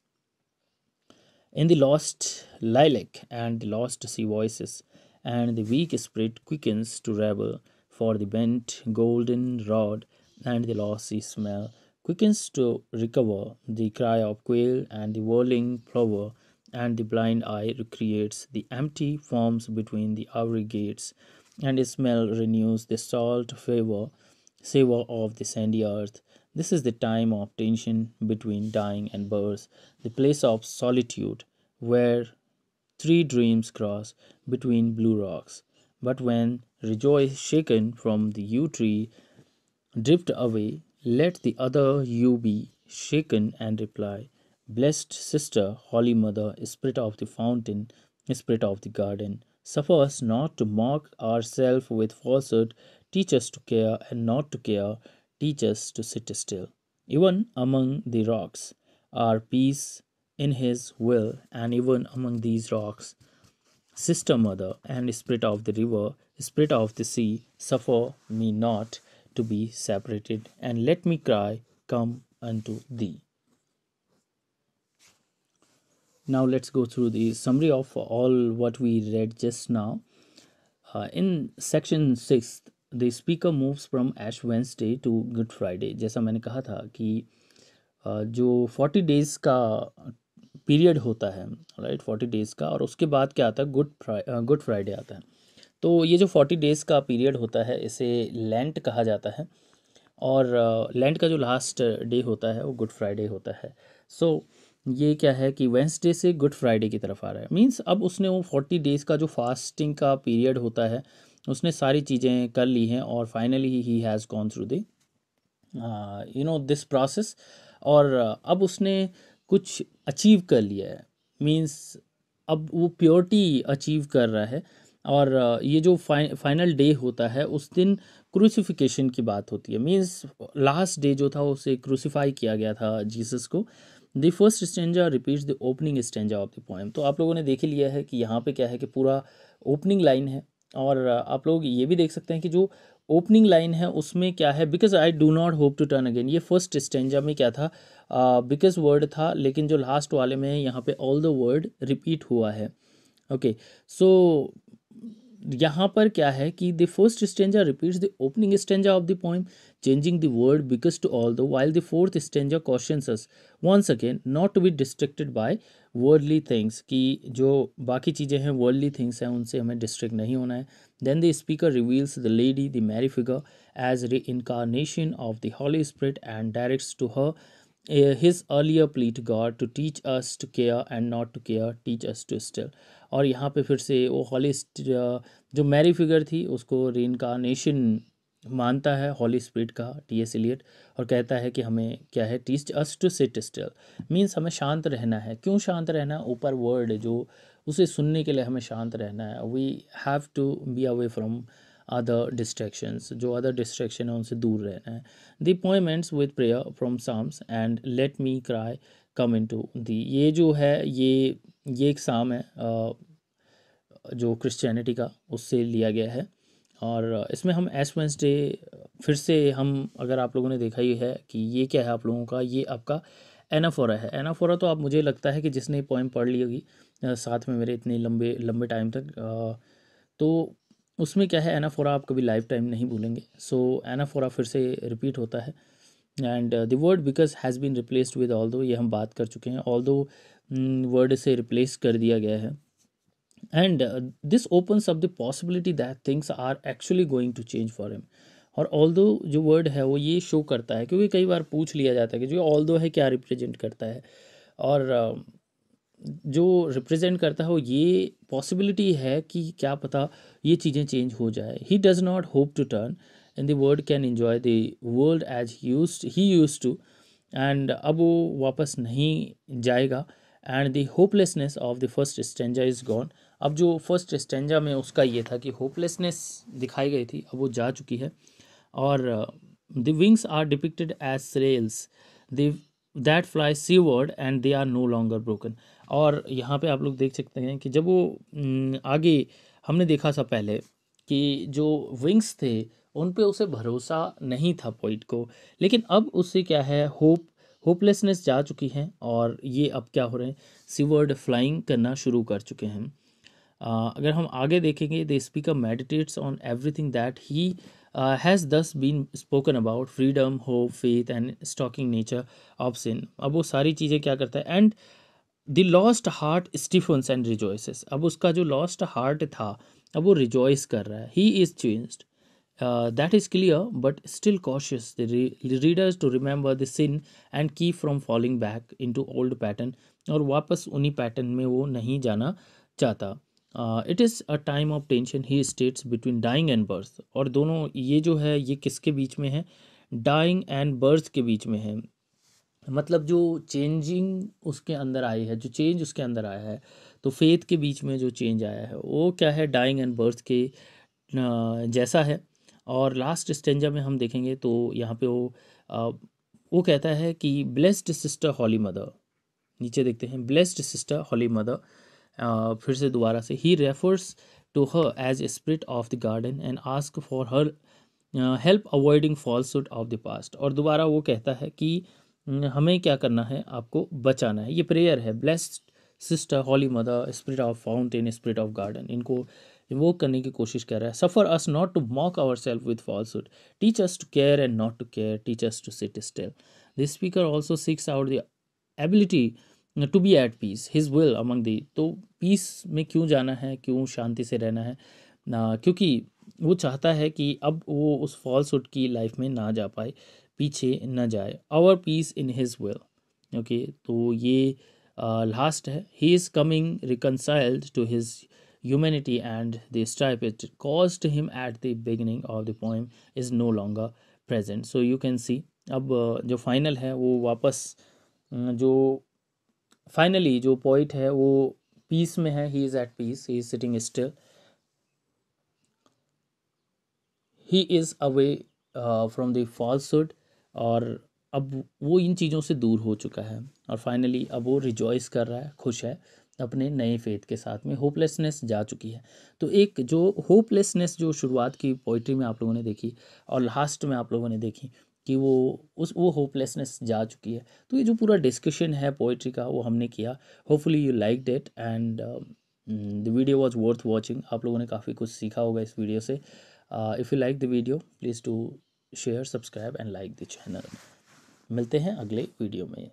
in the lost lilac and the lost sea voices, and the weak spirit quickens to revel for the bent golden rod and the lost sea smell quickens to recover the cry of quail and the whirling plover and the blind eye recreates the empty forms between the ivory gates and the smell renews the salt favor savor of the sandy earth this is the time of tension between dying and birth, the place of solitude where three dreams cross between blue rocks. But when rejoice shaken from the yew tree drift away, let the other yew be shaken and reply, Blessed sister, holy mother, spirit of the fountain, spirit of the garden, suffer us not to mock ourselves with falsehood, teach us to care and not to care, teach us to sit still. Even among the rocks are peace in his will, and even among these rocks, sister mother and spirit of the river, spirit of the sea, suffer me not to be separated, and let me cry, Come unto thee. Now let's go through the summary of all what we read just now. Uh, in section 6 the speaker moves from Ash Wednesday to Good Friday जैसा मैंने कहा था कि जो forty days का period होता है right forty days का और उसके बाद क्या आता है गुड फ्राइ गुड फ्राइडे आता है तो ये जो फोर्टी डेज़ का पीरियड होता है इसे लेंट कहा जाता है और लैंड का जो लास्ट डे होता है वो गुड फ्राइडे होता है सो so, ये क्या है कि वेंसडे से गुड फ्राइडे की तरफ आ रहा है मींस अब उसने वो फोर्टी डेज़ का जो फास्टिंग का पीरियड होता है उसने सारी चीज़ें कर ली हैं और finally he has gone through the you know this process और uh, अब उसने कुछ अचीव कर लिया है मीन्स अब वो प्योरिटी अचीव कर रहा है और uh, ये जो फाइनल डे होता है उस दिन क्रूसिफिकेशन की बात होती है मीन्स लास्ट डे जो था उसे क्रूसीफाई किया गया था जीसस को the first stanza repeats the opening stanza of the poem तो आप लोगों ने देख ही लिया है कि यहाँ पे क्या है कि पूरा ओपनिंग लाइन है और आप लोग ये भी देख सकते हैं कि जो ओपनिंग लाइन है उसमें क्या है because I do not hope to turn again ये फर्स्ट स्टेंजा में क्या था बिकॉज uh, वर्ड था लेकिन जो लास्ट वाले में है यहाँ पे ऑल द वर्ड रिपीट हुआ है ओके सो यहाँ पर क्या है कि the first stanza repeats the opening stanza of the poem changing the word because to although while the fourth stanza question once again not to be distracted by worldly things कि जो बाकी चीज़ें हैं worldly things हैं उनसे हमें district नहीं होना है then the speaker reveals the lady the Mary figure as reincarnation of the Holy Spirit and directs to her his earlier plea God to teach us to care and not to care teach us to still और यहाँ पे फिर से वो Holy uh, जो Mary figure थी उसको नेशन मानता है हॉली स्प्रिट का टी एस एलियट और कहता है कि हमें क्या है teach us to sit still means हमें शांत रहना है क्यों शांत रहना है ऊपर वर्ड जो उसे सुनने के लिए हमें शांत रहना है we have to be away from other distractions जो अदर डिस्ट्रैक्शन है उनसे दूर रहना है पॉइमेंट्स with prayer from psalms and let me cry come in to thee ये जो है ये ये एक साम है जो क्रिश्चियनिटी का उससे लिया गया है और इसमें हम एस वेंसडे फिर से हम अगर आप लोगों ने देखा ही है कि ये क्या है आप लोगों का ये आपका एनाफोरा है एनाफोरा तो आप मुझे लगता है कि जिसने पोएम पढ़ ली होगी साथ में मेरे इतने लंबे लंबे टाइम तक तो उसमें क्या है एनाफोरा आप कभी लाइफ टाइम नहीं भूलेंगे सो एनाफोरा फिर से रिपीट होता है and the word because has been replaced with although ये हम बात कर चुके हैं ऑल दो वर्ड से रिप्लेस कर दिया गया है and this opens up the possibility that things are actually going to change for him और ऑल दो जो वर्ड है वो ये शो करता है क्योंकि कई बार पूछ लिया जाता है कि जो ऑल दो है क्या रिप्रेजेंट करता है और uh, जो रिप्रेजेंट करता है वो ये पॉसिबिलिटी है कि क्या पता ये चीज़ें चेंज हो जाए he does not hope to turn in world can enjoy the world as use he use to and अब वो वापस नहीं जाएगा and the hopelessness of the first stanza is gone अब जो फर्स्ट स्टेंजा में उसका ये था कि होपलेसनेस दिखाई गई थी अब वो जा चुकी है और the wings are depicted as sails that fly word and they are no longer broken और यहाँ पे आप लोग देख सकते हैं कि जब वो आगे हमने देखा था पहले कि जो विंग्स थे उन पे उसे भरोसा नहीं था पॉइंट को लेकिन अब उससे क्या है होप होपलेसनेस जा चुकी है और ये अब क्या हो रहे हैं सीवर्ड फ्लाइंग करना शुरू कर चुके हैं आ, अगर हम आगे देखेंगे the speaker meditates on everything that he has thus been spoken about freedom hope faith and stalking nature of sin अब वो सारी चीज़ें क्या करता है and the lost heart stiffens and rejoices अब उसका जो लॉस्ट हार्ट था अब वो रिजॉइस कर रहा है he is changed that is clear but still cautious readers to remember the sin and keep from falling back into old pattern और वापस उन्हीं पैटर्न में वो नहीं जाना चाहता it is a time of tension he states between dying and birth और दोनों ये जो है ये किसके बीच में है डाइंग एंड बर्थ के बीच में है मतलब जो चेंजिंग उसके अंदर आई है जो चेंज उसके अंदर आया है तो फेथ के बीच में जो चेंज आया है वो क्या है डाइंग एंड बर्थ के जैसा है और लास्ट स्टेंजा में हम देखेंगे तो यहाँ पे वो वो कहता है कि ब्लेस्ड सिस्टर हॉली मदर नीचे देखते हैं ब्लेस्ड सिस्टर हॉली मदर फिर से दोबारा से he refers to her as a spirit of the garden and ask for her help avoiding falsehood of the past और दोबारा वो कहता है कि uh, हमें क्या करना है आपको बचाना है ये प्रेयर है blessed sister holy mother spirit of fountain spirit of garden इनको वो करने की कोशिश कर रहा है suffer us not to mock our self with falsehood teach us to care and not to care teach us to sit still this speaker also seeks out the ability to be at peace his will among thee तो peace में क्यों जाना है क्यों शांति से रहना है ना क्योंकि वो चाहता है कि अब वो उस फॉल्सुड की लाइफ में ना जा पाए पीछे न जाए our peace in his will okay तो ये लास्ट है he is coming reconciled to his humanity and the stripe it caused him at the beginning of the poem is no longer present so you can see अब जो final है वो वापस जो finally जो पॉइंट है वो पीस में है he is at peace he is sitting still he is away from the falsehood और अब वो इन चीज़ों से दूर हो चुका है और फाइनली अब वो रिजॉइस कर रहा है खुश है अपने नए फेथ के साथ में होपलेसनेस जा चुकी है तो एक जो होपलेसनेस जो शुरुआत की पोइट्री में आप लोगों ने देखी और लास्ट में आप लोगों ने देखी कि वो उस वो होपलेसनेस जा चुकी है तो ये जो पूरा डिस्कशन है पोइट्री का वो हमने किया hopefully you like that and the video was worth watching आप लोगों ने काफ़ी कुछ सीखा होगा इस वीडियो से if you like the video please to share subscribe and like the channel मिलते हैं अगले वीडियो में